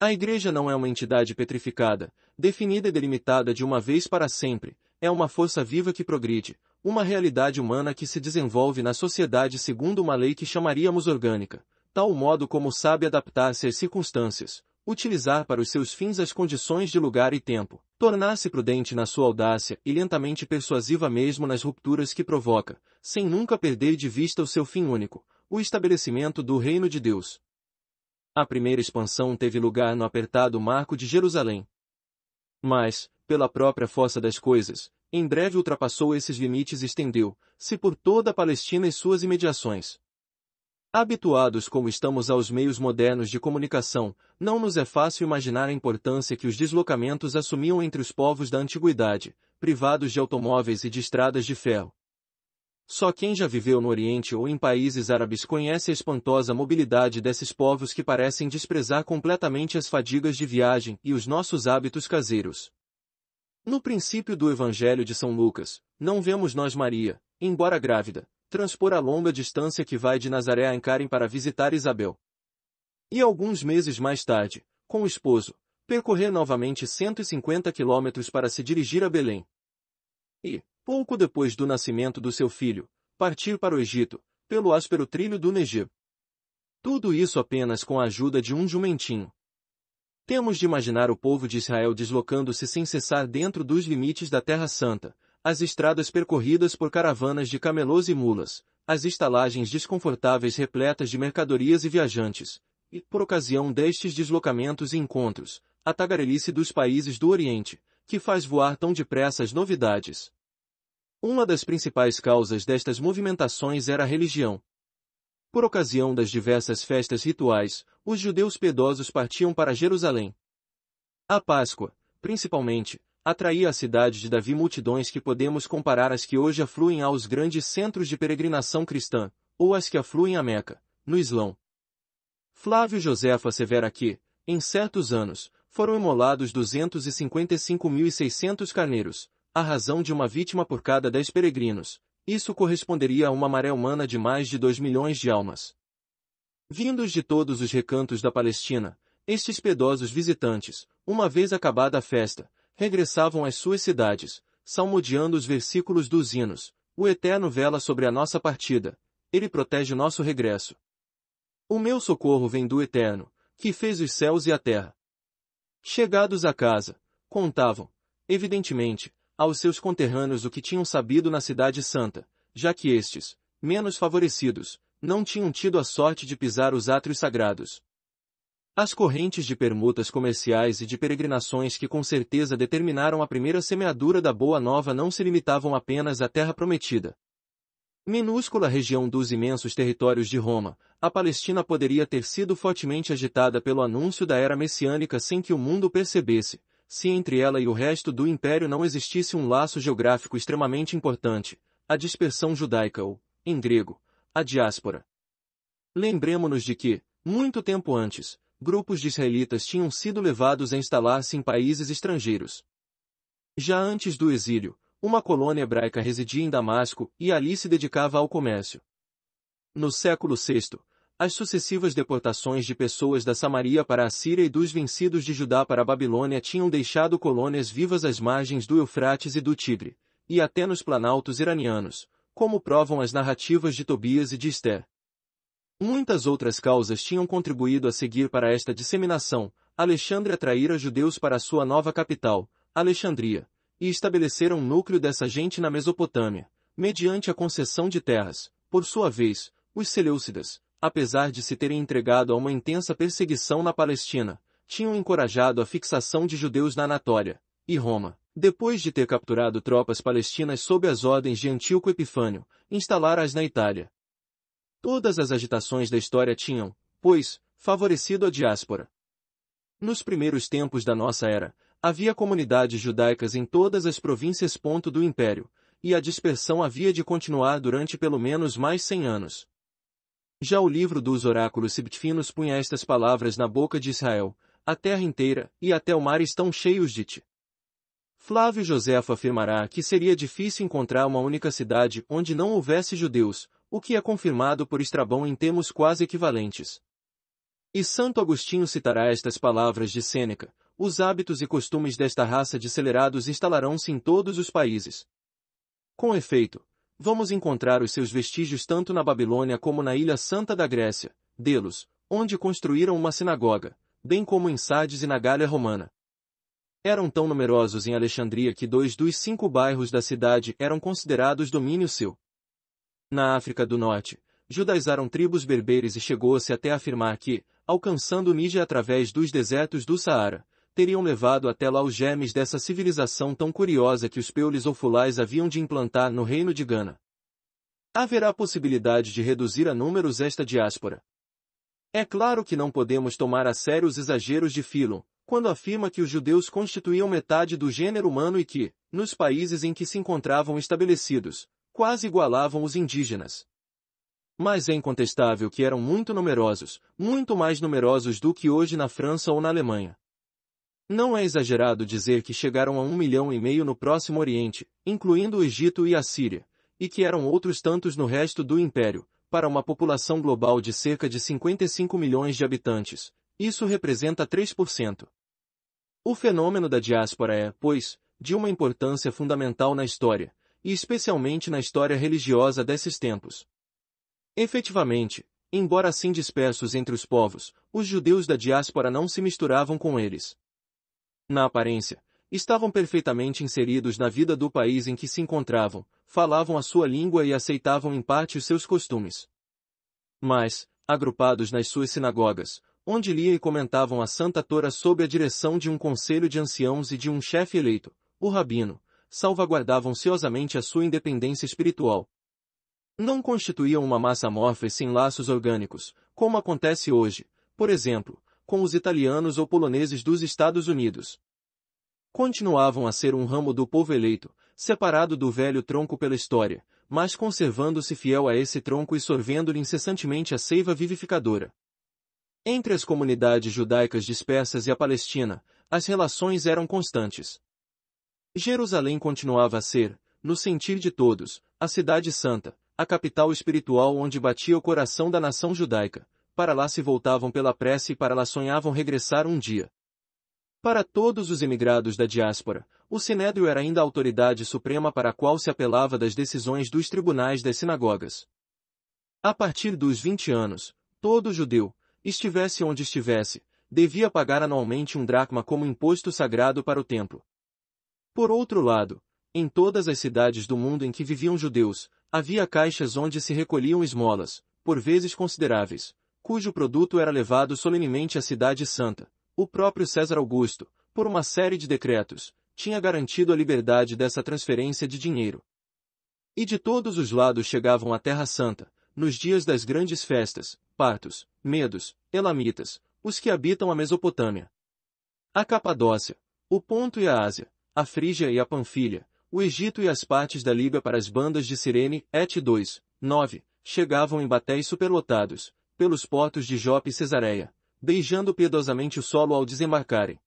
A igreja não é uma entidade petrificada, definida e delimitada de uma vez para sempre, é uma força viva que progride, uma realidade humana que se desenvolve na sociedade segundo uma lei que chamaríamos orgânica, tal modo como sabe adaptar-se às circunstâncias, utilizar para os seus fins as condições de lugar e tempo, tornar-se prudente na sua audácia e lentamente persuasiva mesmo nas rupturas que provoca, sem nunca perder de vista o seu fim único, o estabelecimento do reino de Deus. A primeira expansão teve lugar no apertado marco de Jerusalém. Mas, pela própria força das coisas, em breve ultrapassou esses limites e estendeu-se por toda a Palestina e suas imediações. Habituados como estamos aos meios modernos de comunicação, não nos é fácil imaginar a importância que os deslocamentos assumiam entre os povos da antiguidade, privados de automóveis e de estradas de ferro. Só quem já viveu no Oriente ou em países árabes conhece a espantosa mobilidade desses povos que parecem desprezar completamente as fadigas de viagem e os nossos hábitos caseiros. No princípio do Evangelho de São Lucas, não vemos nós Maria, embora grávida, transpor a longa distância que vai de Nazaré a Encaren para visitar Isabel. E alguns meses mais tarde, com o esposo, percorrer novamente 150 quilômetros para se dirigir a Belém. E, pouco depois do nascimento do seu filho, partir para o Egito, pelo áspero trilho do Negeb. Tudo isso apenas com a ajuda de um jumentinho. Temos de imaginar o povo de Israel deslocando-se sem cessar dentro dos limites da Terra Santa, as estradas percorridas por caravanas de camelôs e mulas, as estalagens desconfortáveis repletas de mercadorias e viajantes, e, por ocasião destes deslocamentos e encontros, a tagarelice dos países do Oriente, que faz voar tão depressa as novidades. Uma das principais causas destas movimentações era a religião, por ocasião das diversas festas rituais, os judeus pedosos partiam para Jerusalém. A Páscoa, principalmente, atraía a cidade de Davi multidões que podemos comparar às que hoje afluem aos grandes centros de peregrinação cristã, ou às que afluem a Meca, no Islão. Flávio Josefa assevera que, em certos anos, foram imolados 255.600 carneiros, a razão de uma vítima por cada dez peregrinos, isso corresponderia a uma maré humana de mais de 2 milhões de almas. Vindos de todos os recantos da Palestina, estes pedosos visitantes, uma vez acabada a festa, regressavam às suas cidades, salmodiando os versículos dos hinos. O Eterno vela sobre a nossa partida, ele protege nosso regresso. O meu socorro vem do Eterno, que fez os céus e a terra. Chegados a casa, contavam, evidentemente, aos seus conterrâneos o que tinham sabido na Cidade Santa, já que estes, menos favorecidos, não tinham tido a sorte de pisar os átrios sagrados. As correntes de permutas comerciais e de peregrinações que com certeza determinaram a primeira semeadura da Boa Nova não se limitavam apenas à Terra Prometida. Minúscula região dos imensos territórios de Roma, a Palestina poderia ter sido fortemente agitada pelo anúncio da era messiânica sem que o mundo percebesse, se entre ela e o resto do império não existisse um laço geográfico extremamente importante, a dispersão judaica ou, em grego, a diáspora. Lembremos-nos de que, muito tempo antes, grupos de israelitas tinham sido levados a instalar-se em países estrangeiros. Já antes do exílio, uma colônia hebraica residia em Damasco e ali se dedicava ao comércio. No século VI, as sucessivas deportações de pessoas da Samaria para a Síria e dos vencidos de Judá para a Babilônia tinham deixado colônias vivas às margens do Eufrates e do Tibre, e até nos planaltos iranianos, como provam as narrativas de Tobias e de Esther. Muitas outras causas tinham contribuído a seguir para esta disseminação. Alexandre atraíra judeus para sua nova capital, Alexandria, e estabeleceram um núcleo dessa gente na Mesopotâmia, mediante a concessão de terras. Por sua vez, os Seleucidas, apesar de se terem entregado a uma intensa perseguição na Palestina, tinham encorajado a fixação de judeus na Anatória e Roma. Depois de ter capturado tropas palestinas sob as ordens de Antíoco Epifânio, instalara-as na Itália. Todas as agitações da história tinham, pois, favorecido a diáspora. Nos primeiros tempos da nossa era, havia comunidades judaicas em todas as províncias do Império, e a dispersão havia de continuar durante pelo menos mais 100 anos. Já o livro dos oráculos sibtfinos punha estas palavras na boca de Israel, a terra inteira e até o mar estão cheios de ti. Flávio Joséfo afirmará que seria difícil encontrar uma única cidade onde não houvesse judeus, o que é confirmado por Estrabão em termos quase equivalentes. E Santo Agostinho citará estas palavras de Sêneca, os hábitos e costumes desta raça de acelerados instalarão-se em todos os países. Com efeito, vamos encontrar os seus vestígios tanto na Babilônia como na Ilha Santa da Grécia, Delos, onde construíram uma sinagoga, bem como em Sardes e na Gália Romana. Eram tão numerosos em Alexandria que dois dos cinco bairros da cidade eram considerados domínio seu. Na África do Norte, judaizaram tribos berberes e chegou-se até a afirmar que, alcançando o Níger através dos desertos do Saara, teriam levado até lá os germes dessa civilização tão curiosa que os peules fulais haviam de implantar no reino de Gana. Haverá possibilidade de reduzir a números esta diáspora. É claro que não podemos tomar a sério os exageros de Filo, quando afirma que os judeus constituíam metade do gênero humano e que, nos países em que se encontravam estabelecidos, quase igualavam os indígenas. Mas é incontestável que eram muito numerosos, muito mais numerosos do que hoje na França ou na Alemanha. Não é exagerado dizer que chegaram a um milhão e meio no Próximo Oriente, incluindo o Egito e a Síria, e que eram outros tantos no resto do Império, para uma população global de cerca de 55 milhões de habitantes. Isso representa 3%. O fenômeno da diáspora é, pois, de uma importância fundamental na história, e especialmente na história religiosa desses tempos. Efetivamente, embora assim dispersos entre os povos, os judeus da diáspora não se misturavam com eles na aparência, estavam perfeitamente inseridos na vida do país em que se encontravam, falavam a sua língua e aceitavam em parte os seus costumes. Mas, agrupados nas suas sinagogas, onde lia e comentavam a Santa Tora sob a direção de um conselho de anciãos e de um chefe eleito, o rabino, salvaguardavam ansiosamente a sua independência espiritual. Não constituíam uma massa amorfa sem laços orgânicos, como acontece hoje, por exemplo, com os italianos ou poloneses dos Estados Unidos. Continuavam a ser um ramo do povo eleito, separado do velho tronco pela história, mas conservando-se fiel a esse tronco e sorvendo-lhe incessantemente a seiva vivificadora. Entre as comunidades judaicas dispersas e a Palestina, as relações eram constantes. Jerusalém continuava a ser, no sentir de todos, a cidade santa, a capital espiritual onde batia o coração da nação judaica, para lá se voltavam pela prece e para lá sonhavam regressar um dia. Para todos os emigrados da diáspora, o Sinédrio era ainda a autoridade suprema para a qual se apelava das decisões dos tribunais das sinagogas. A partir dos 20 anos, todo judeu, estivesse onde estivesse, devia pagar anualmente um dracma como imposto sagrado para o templo. Por outro lado, em todas as cidades do mundo em que viviam judeus, havia caixas onde se recolhiam esmolas, por vezes consideráveis, cujo produto era levado solenemente à Cidade Santa. O próprio César Augusto, por uma série de decretos, tinha garantido a liberdade dessa transferência de dinheiro. E de todos os lados chegavam à Terra Santa, nos dias das grandes festas, partos, medos, elamitas, os que habitam a Mesopotâmia. A Capadócia, o Ponto e a Ásia, a Frígia e a Panfilha, o Egito e as partes da Líbia para as bandas de Sirene, et 2, 9, chegavam em batéis superlotados, pelos portos de Jope e Cesareia, beijando piedosamente o solo ao desembarcarem.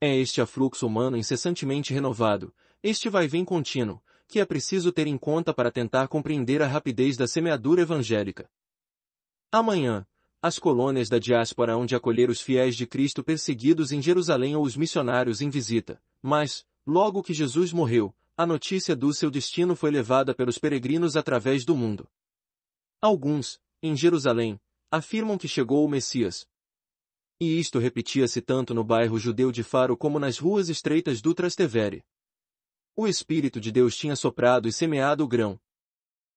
É este afluxo humano incessantemente renovado, este vai-vem contínuo, que é preciso ter em conta para tentar compreender a rapidez da semeadura evangélica. Amanhã, as colônias da diáspora onde acolher os fiéis de Cristo perseguidos em Jerusalém ou os missionários em visita, mas, logo que Jesus morreu, a notícia do seu destino foi levada pelos peregrinos através do mundo. Alguns, em Jerusalém, afirmam que chegou o Messias. E isto repetia-se tanto no bairro judeu de Faro como nas ruas estreitas do Trastevere. O Espírito de Deus tinha soprado e semeado o grão,